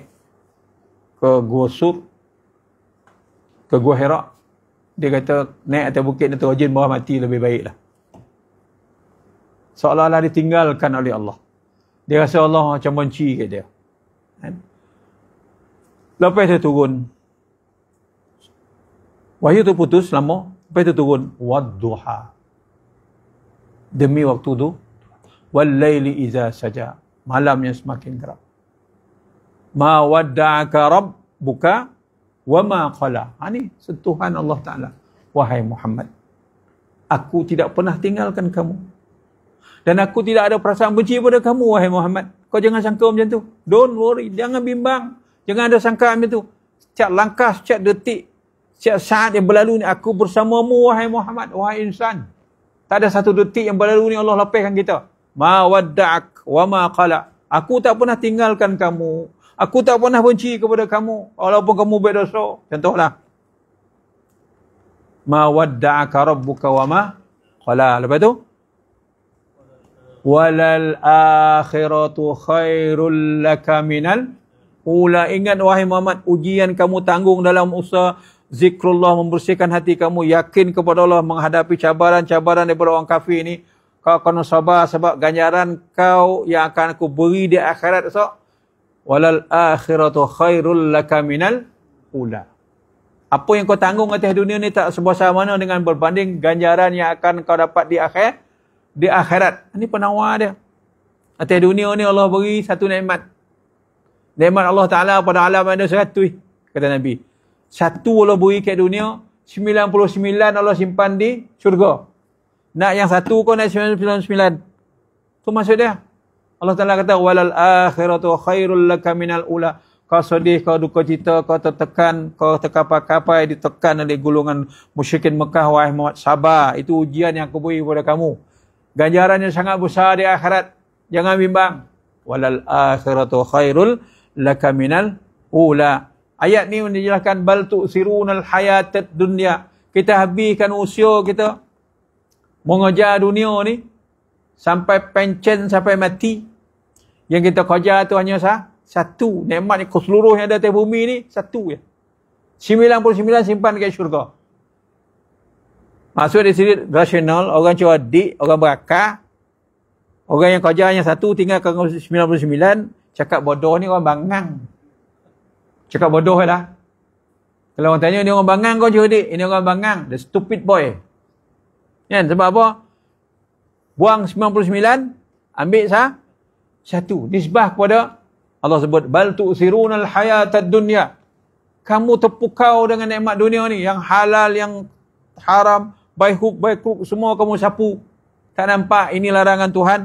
ke Gua Sur ke Gua Herak dia kata naik atas bukit dan terojin bawah mati lebih baik lah seolah-olah ditinggalkan oleh Allah dia rasa Allah macam benci ke dia kan? lepas dia turun wahyu tu putus lama lepas dia turun wadduha demi waktu tu wal layli idza saja malam yang semakin gelap ma wadda'aka buka, wa ma qala ani ha, sentuhan Allah taala wahai Muhammad aku tidak pernah tinggalkan kamu dan aku tidak ada perasaan benci pada kamu wahai Muhammad kau jangan sangka macam tu don't worry jangan bimbang jangan ada sangka macam tu setiap langkah setiap detik setiap saat yang berlalu ni aku bersamamu wahai Muhammad wahai insan tak ada satu detik yang berlalu ni Allah lepaskan kita ma wadda'ak wa ma qala aku tak pernah tinggalkan kamu aku tak pernah benci kepada kamu walaupun kamu berdosa contohlah ma wadda'aka rabbuka wa ma qala lepas tu walal akhiratu khairul laka minal ula ingat wahai Muhammad ujian kamu tanggung dalam usaha Zikrullah membersihkan hati kamu yakin kepada Allah menghadapi cabaran-cabaran daripada orang kafir ini kau kena sabar sebab ganjaran kau yang akan aku beri di akhirat esok walal akhiratu khairul laka minal ula apa yang kau tanggung atas dunia ni tak sebuah sama mana dengan berbanding ganjaran yang akan kau dapat di akhir di akhirat ini penawar dia atas dunia ni Allah beri satu nikmat nikmat Allah Taala pada alam manusia tu kata nabi satu Allah beri ke dunia 99 Allah simpan di syurga nak yang satu kau nak 99. Tu maksud dia. Allah Taala kata walal akhiratu khairul laka minal ula. Kau sedih, kau duka cita, kau tertekan, kau terkapai-kapai, ditekan oleh gulungan musyrikin Mekah, wahai Muhammad, sabar. Itu ujian yang aku beri kepada kamu. Ganjarannya sangat besar di akhirat. Jangan bimbang. Walal akhiratu khairul laka minal ula. Ayat ni menjelaskan bal tu'siruna al-hayatat dunya. Kita habiskan usia kita mengajar dunia ni sampai pencen sampai mati yang kita kerja tu hanya sah, satu nikmat yang keseluruhan yang ada atas bumi ni satu je 99 simpan dekat syurga maksud di sini rasional orang cuba di orang berakar orang yang kerja hanya satu tinggal ke 99 cakap bodoh ni orang bangang cakap bodoh lah kalau orang tanya ni orang bangang kau cuba adik ini orang bangang the stupid boy Kan? Sebab apa? Buang 99, ambil sah, satu. Nisbah kepada Allah sebut, bal tu'thiruna al-hayata dunya. Kamu terpukau dengan nikmat dunia ni. Yang halal, yang haram, baik hook, baik crook, semua kamu sapu. Tak nampak, ini larangan Tuhan.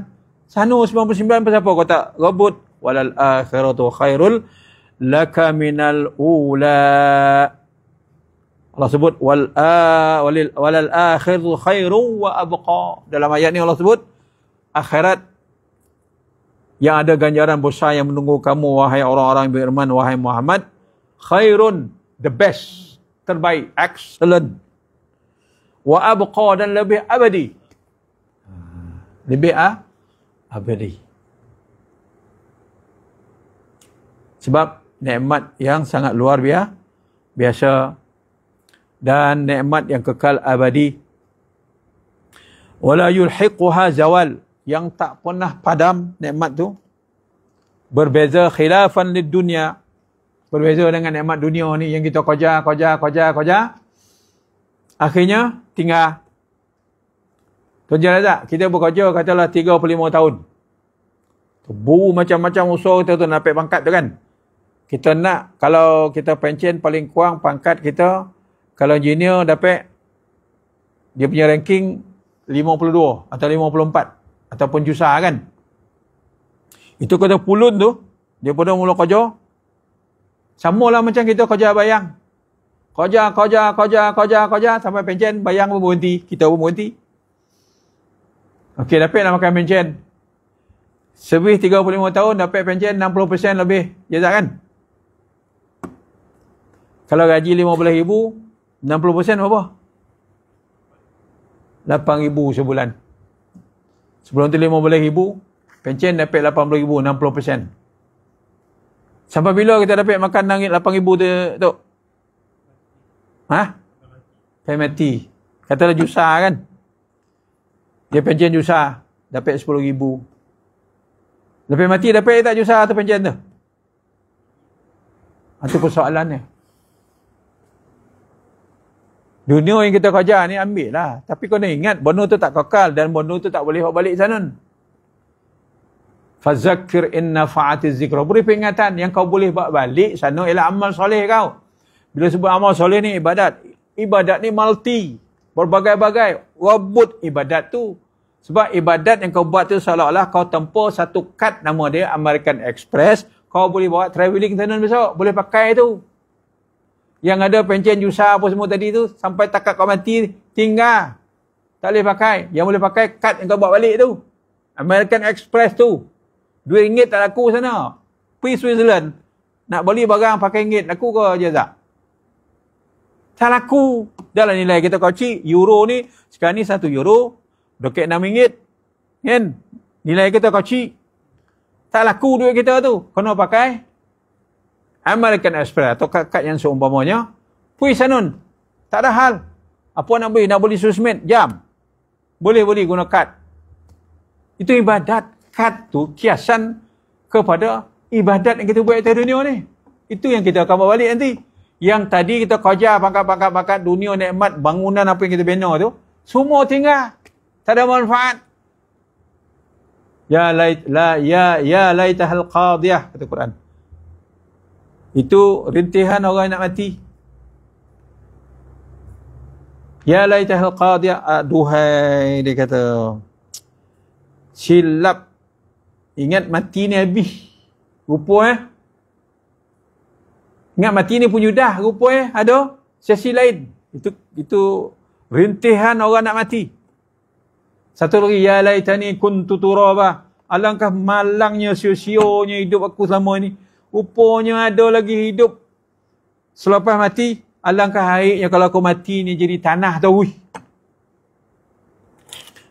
Sanu 99 pasal apa? Kau tak rebut. Walal akhiratu khairul laka minal Allah sebut wal a walil walal akhiru khairu wa abqa. Dalam ayat ni Allah sebut akhirat yang ada ganjaran besar yang menunggu kamu wahai orang-orang beriman wahai Muhammad khairun the best terbaik excellent wa abqa dan lebih abadi lebih ah, abadi sebab nikmat yang sangat luar biasa biasa dan nikmat yang kekal abadi. Wala yulhiquha zawal yang tak pernah padam nikmat tu. Berbeza khilafan di dunia. Berbeza dengan nikmat dunia ni yang kita kerja kerja kerja kerja, Akhirnya tinggal. tuan tak? Kita bekerja katalah 35 tahun. Bu macam-macam usaha kita tu nak pangkat tu kan. Kita nak kalau kita pencen paling kurang pangkat kita kalau junior dapat dia punya ranking 52 atau 54 ataupun jusa kan itu kata pulun tu dia pun mula kerja samalah macam kita kerja bayang kerja kerja kerja kerja kerja sampai pencen bayang pun berhenti kita pun berhenti Okey dapat nak makan pencen Servis 35 tahun dapat pencen 60% lebih. Ya kan? Kalau gaji 15 ribu, 60% berapa? 8,000 sebulan. Sebelum tu 15,000, pencen dapat 18,000, 60%. Sampai bila kita dapat makan nangit 8,000 tu, Tok? Ha? mati. Katalah jusa kan? Dia pencen jusa, dapat 10,000. Lepas mati dapat tak jusa atau pencen tu? Itu persoalannya. Dunia yang kita kejar ni ambil lah. Tapi kau nak ingat benda tu tak kekal dan benda tu tak boleh balik sana. Fazakir inna fa'ati zikra. Beri peringatan yang kau boleh bawa balik sana ialah amal soleh kau. Bila sebut amal soleh ni ibadat. Ibadat ni multi. Berbagai-bagai. Wabut ibadat tu. Sebab ibadat yang kau buat tu seolah-olah kau tempoh satu kad nama dia American Express. Kau boleh bawa travelling sana besok. Boleh pakai tu yang ada pencen jusa apa semua tadi tu sampai takat kau mati tinggal tak boleh pakai yang boleh pakai kad yang kau buat balik tu American Express tu Duit ringgit tak laku sana pergi Switzerland nak beli barang pakai ringgit laku ke je tak tak laku dah nilai kita kau cik euro ni sekarang ni satu euro doket enam ringgit kan nilai kita kau cik tak laku duit kita tu kena pakai American Express atau kad-kad yang seumpamanya, puis sanun. Tak ada hal. Apa nak beli? Nak beli susmit? Jam. Boleh-boleh guna kad. Itu ibadat. Kad tu kiasan kepada ibadat yang kita buat di dunia ni. Itu yang kita akan balik nanti. Yang tadi kita kajar pangkat-pangkat-pangkat dunia nikmat bangunan apa yang kita bina tu. Semua tinggal. Tak ada manfaat. Ya lait la ya ya laitahal qadhiyah kata Quran. Itu rintihan orang yang nak mati. Ya laitahal qadiyah aduhai. Ah, dia kata. Silap. Ingat mati ni habis. Rupa eh. Ingat mati ni pun yudah. Rupa eh. Ada sesi lain. Itu itu rintihan orang nak mati. Satu lagi. Ya laitani kuntuturabah. Alangkah malangnya, sio nya hidup aku selama ini. Rupanya ada lagi hidup. Selepas mati, alangkah haiknya kalau aku mati ni jadi tanah tau. Wih.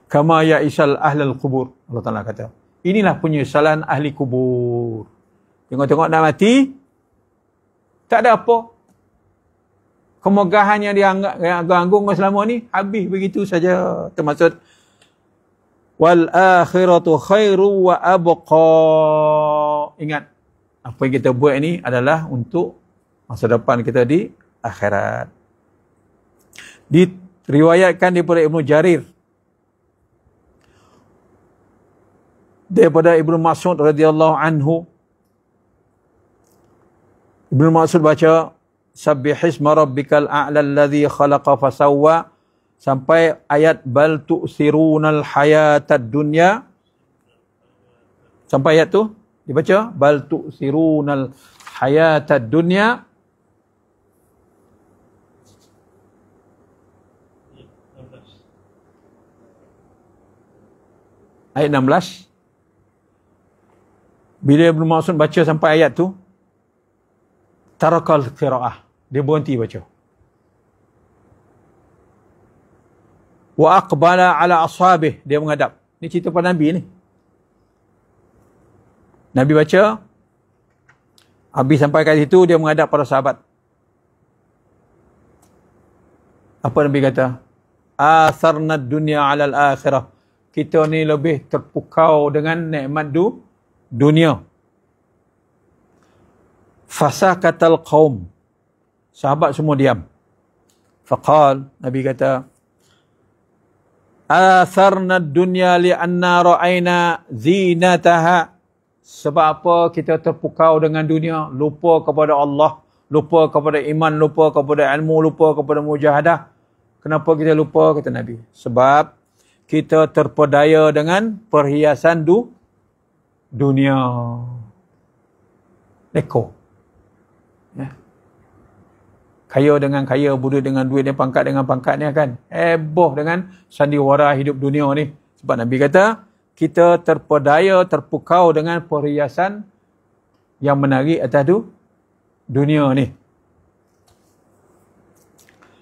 Kama ya isal ahlal kubur. Allah Ta'ala kata. Inilah penyesalan ahli kubur. Tengok-tengok nak mati. Tak ada apa. Kemegahan yang dianggap yang agung-agung selama ni habis begitu saja. Termasuk wal akhiratu khairu wa abqa. Ingat, apa yang kita buat ni adalah untuk masa depan kita di akhirat. Diriwayatkan daripada Ibnu Jarir daripada Ibnu Mas'ud radhiyallahu anhu Ibnu Mas'ud baca Sabbihis marabbikal a'la alladhi khalaqa fasawwa sampai ayat bal tu'sirunal hayatad dunya sampai ayat tu dia baca bal tu'sirunal hayatad dunya Ayat 16 Bila Ibn Mas'ud baca sampai ayat tu Tarakal kira'ah Dia berhenti baca Wa aqbala ala ashabih Dia menghadap Ini cerita pada Nabi ni Nabi baca habis sampai kat situ dia menghadap para sahabat. Apa Nabi kata? Atharna dunia 'ala al-akhirah. Kita ni lebih terpukau dengan nikmat du dunia. Fasa kata al-qaum. Sahabat semua diam. Faqal, Nabi kata, Atharna dunya li anna ra'ayna zinataha. Sebab apa kita terpukau dengan dunia, lupa kepada Allah, lupa kepada iman, lupa kepada ilmu, lupa kepada mujahadah. Kenapa kita lupa kata Nabi? Sebab kita terpedaya dengan perhiasan du dunia. Neko. Ya. Kaya dengan kaya, budut dengan duit ni, pangkat dengan pangkat ni kan. Heboh dengan sandiwara hidup dunia ni. Sebab Nabi kata, kita terpedaya, terpukau dengan perhiasan yang menarik atas tu dunia ni.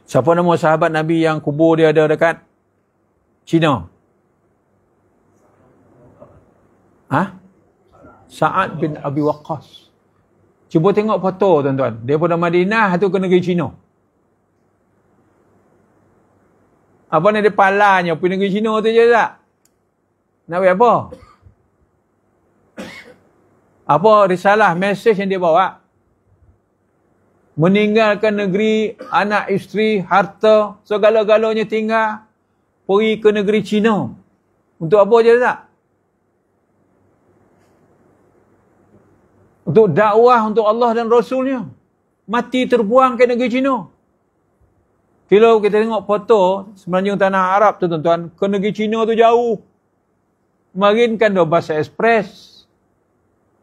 Siapa nama sahabat Nabi yang kubur dia ada dekat Cina? Ha? Sa'ad bin Abi Waqqas. Cuba tengok foto tuan-tuan. Dia pada Madinah tu ke negeri Cina. Apa ni dia palanya pergi negeri Cina tu je tak? Nak buat apa? Apa risalah mesej yang dia bawa? Meninggalkan negeri, anak isteri, harta, segala-galanya tinggal pergi ke negeri Cina. Untuk apa je tak? Untuk dakwah untuk Allah dan Rasulnya. Mati terbuang ke negeri Cina. Kalau kita tengok foto semenanjung tanah Arab tu tuan-tuan, ke negeri Cina tu jauh. Marinkan dua bahasa ekspres.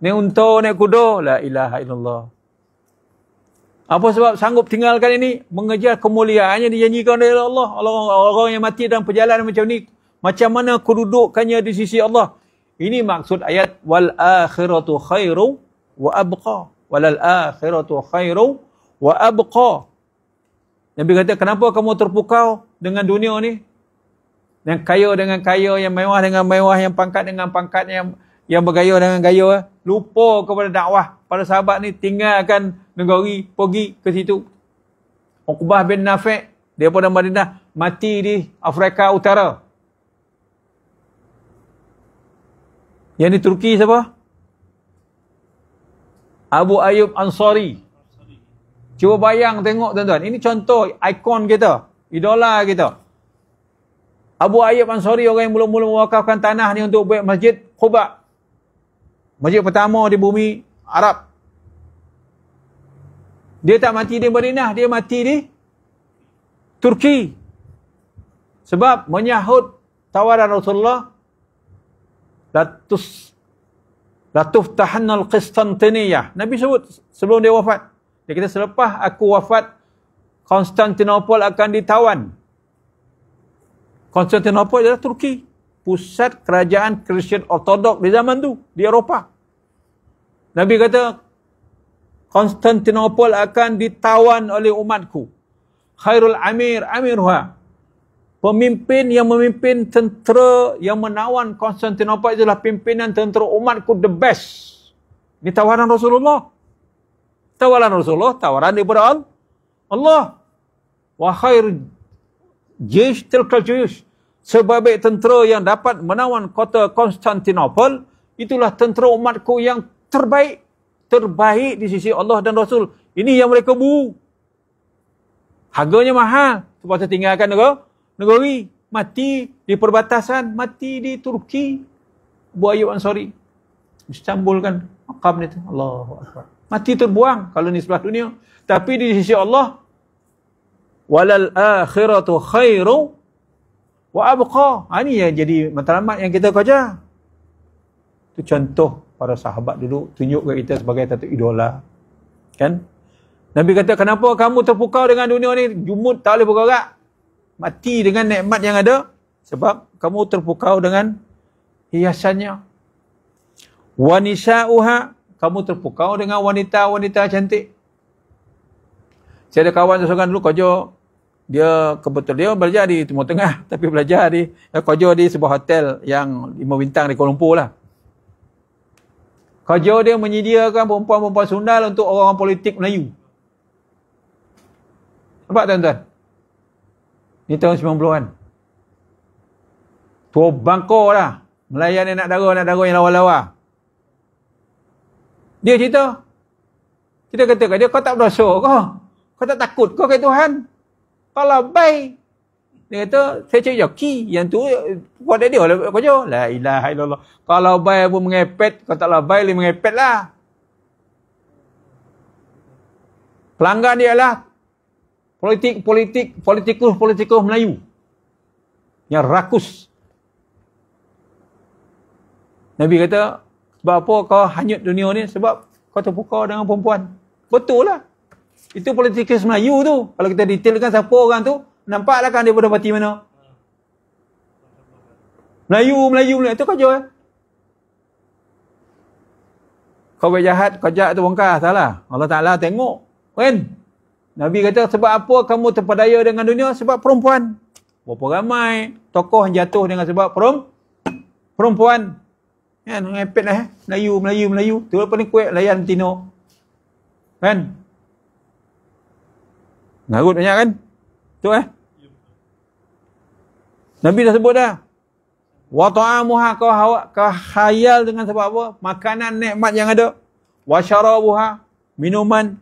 Ni unta, ni kuda. La ilaha illallah. Apa sebab sanggup tinggalkan ini? Mengejar kemuliaannya dijanjikan oleh Allah. Orang, orang yang mati dalam perjalanan macam ni. Macam mana kududukannya di sisi Allah. Ini maksud ayat. Wal akhiratu khairu wa abqa. Walal akhiratu khairu wa abqa. Nabi kata, kenapa kamu terpukau dengan dunia ni? yang kaya dengan kaya, yang mewah dengan mewah, yang pangkat dengan pangkat, yang yang bergaya dengan gaya. Eh. Lupa kepada dakwah. Para sahabat ni tinggalkan negeri, pergi ke situ. Uqbah bin Nafiq, daripada Madinah, mati di Afrika Utara. Yang di Turki siapa? Abu Ayub Ansari. Cuba bayang tengok tuan-tuan. Ini contoh ikon kita. Idola kita. Abu Ayyub Ansari orang yang mula-mula mewakafkan tanah ni untuk buat masjid Quba. Masjid pertama di bumi Arab. Dia tak mati di Madinah, dia mati di Turki. Sebab menyahut tawaran Rasulullah latus latuf tahanna al-Qistantiniyah. Nabi sebut sebelum dia wafat. Dia kata selepas aku wafat Konstantinopel akan ditawan. Konstantinopel adalah Turki. Pusat kerajaan Christian Orthodox di zaman tu di Eropah. Nabi kata, Konstantinopel akan ditawan oleh umatku. Khairul Amir, Amir Amirha. Pemimpin yang memimpin tentera yang menawan Konstantinopel adalah pimpinan tentera umatku the best. Ini tawaran Rasulullah. Tawaran Rasulullah, tawaran daripada Allah. Allah. Wa khair jish tilkal jish sebaik tentera yang dapat menawan kota Konstantinopel itulah tentera umatku yang terbaik. Terbaik di sisi Allah dan Rasul. Ini yang mereka bu. Harganya mahal. Sebab tinggalkan negara. Negeri. Mati di perbatasan. Mati di Turki. Bu Ayub Ansari. Istanbul kan. Makam ni tu. Allahu Akbar. Mati terbuang kalau ni sebelah dunia. Tapi di sisi Allah. Walal akhiratu khairu wa abqa ha ni yang jadi matlamat yang kita kajar tu contoh para sahabat dulu tunjuk ke kita sebagai satu idola kan nabi kata kenapa kamu terpukau dengan dunia ni jumut tak boleh bergerak mati dengan nikmat yang ada sebab kamu terpukau dengan hiasannya wanisha'uha kamu terpukau dengan wanita-wanita cantik saya ada kawan seorang dulu kajar dia kebetulan dia belajar di Timur Tengah [LAUGHS] tapi belajar di eh, kerja di sebuah hotel yang lima bintang di Kuala Lumpur lah. Kerja dia menyediakan perempuan-perempuan sundal untuk orang-orang politik Melayu. Nampak tuan-tuan? Ni tahun 90-an. Tua bangkor lah. Melayan nak darah, nak darah yang lawa-lawa. Dia cerita. Kita kata kat dia, kau tak berdosa kau. Kau tak takut kau kat Tuhan. Kalau baik dia kata saya cari joki yang tu eh, lah, buat dia dia, lah kau jo la ilaha illallah kalau bay pun mengepet kau bay bai li lah. pelanggan dia lah politik politik politikus politikus Melayu yang rakus Nabi kata sebab apa kau hanyut dunia ni sebab kau terpukau dengan perempuan betul lah itu politikis Melayu tu. Kalau kita detailkan siapa orang tu, nampaklah kan daripada parti mana. Melayu, Melayu, Melayu. Itu kajar eh. Kau baik jahat, kajak tu bongkar. Salah. Allah Ta'ala tengok. Kan? Nabi kata, sebab apa kamu terpedaya dengan dunia? Sebab perempuan. Berapa ramai tokoh jatuh dengan sebab perempuan. Kan? Ngepet lah eh. Melayu, Melayu, Melayu. Tu apa ni kuek eh. layan tino. Kan? Ngarut banyak kan? Tu eh. Nabi dah sebut dah. Wa ta'amuha kau hawa ka khayal dengan sebab apa? Makanan nikmat yang ada. Wa syarabuha minuman.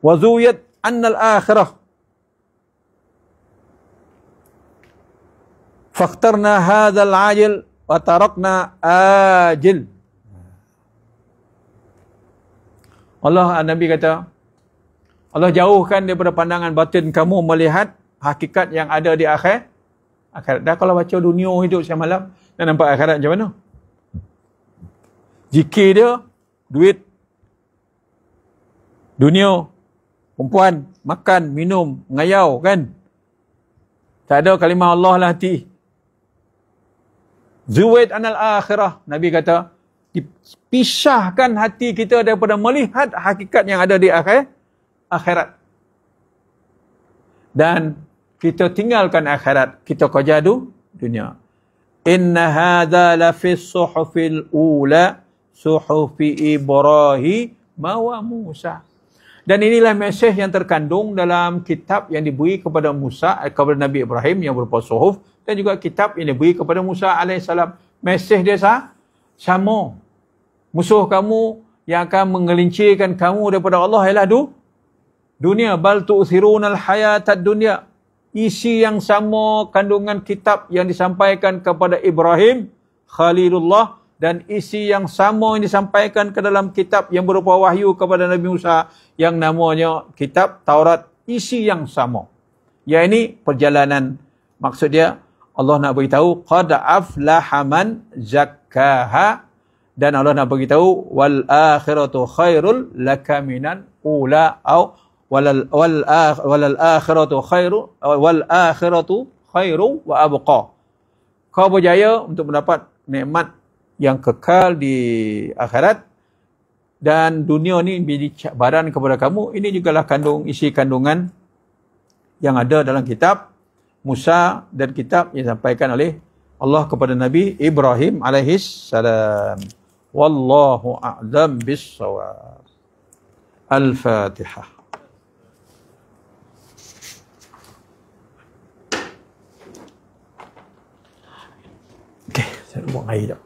Wa zuyat annal akhirah. Fakhtarna hadzal ajil wa tarakna ajil. Allah Nabi kata, Allah jauhkan daripada pandangan batin kamu melihat hakikat yang ada di akhir. Akhirat. Dah kalau baca dunia hidup siang malam, dah nampak akhirat macam mana? Jikir dia, duit, dunia, perempuan, makan, minum, ngayau kan? Tak ada kalimah Allah lah hati. Zuwait anal akhirah. Nabi kata, dipisahkan hati kita daripada melihat hakikat yang ada di akhirat akhirat. Dan kita tinggalkan akhirat, kita kejar dunia. Inna hadza la fi suhufil ula suhufi Ibrahim wa Musa. Dan inilah mesej yang terkandung dalam kitab yang diberi kepada Musa eh, kepada Nabi Ibrahim yang berupa suhuf dan juga kitab yang diberi kepada Musa alaihissalam. Mesej dia sah, sama. Musuh kamu yang akan menggelincirkan kamu daripada Allah ialah dunia dunia bal tu'thiruna al-hayat ad-dunya isi yang sama kandungan kitab yang disampaikan kepada Ibrahim Khalilullah dan isi yang sama yang disampaikan ke dalam kitab yang berupa wahyu kepada Nabi Musa yang namanya kitab Taurat isi yang sama ya ini perjalanan maksud dia Allah nak beritahu qad aflaha man zakkaha dan Allah nak beritahu wal akhiratu khairul lakaminan ula au Ah, walal akhiratu khairu eh, wal akhiratu khairu wa abqa kau berjaya untuk mendapat nikmat yang kekal di akhirat dan dunia ni menjadi cabaran kepada kamu ini jugalah kandung isi kandungan yang ada dalam kitab Musa dan kitab yang disampaikan oleh Allah kepada Nabi Ibrahim alaihi salam wallahu a'lam bissawab al-fatihah 再往矮一点。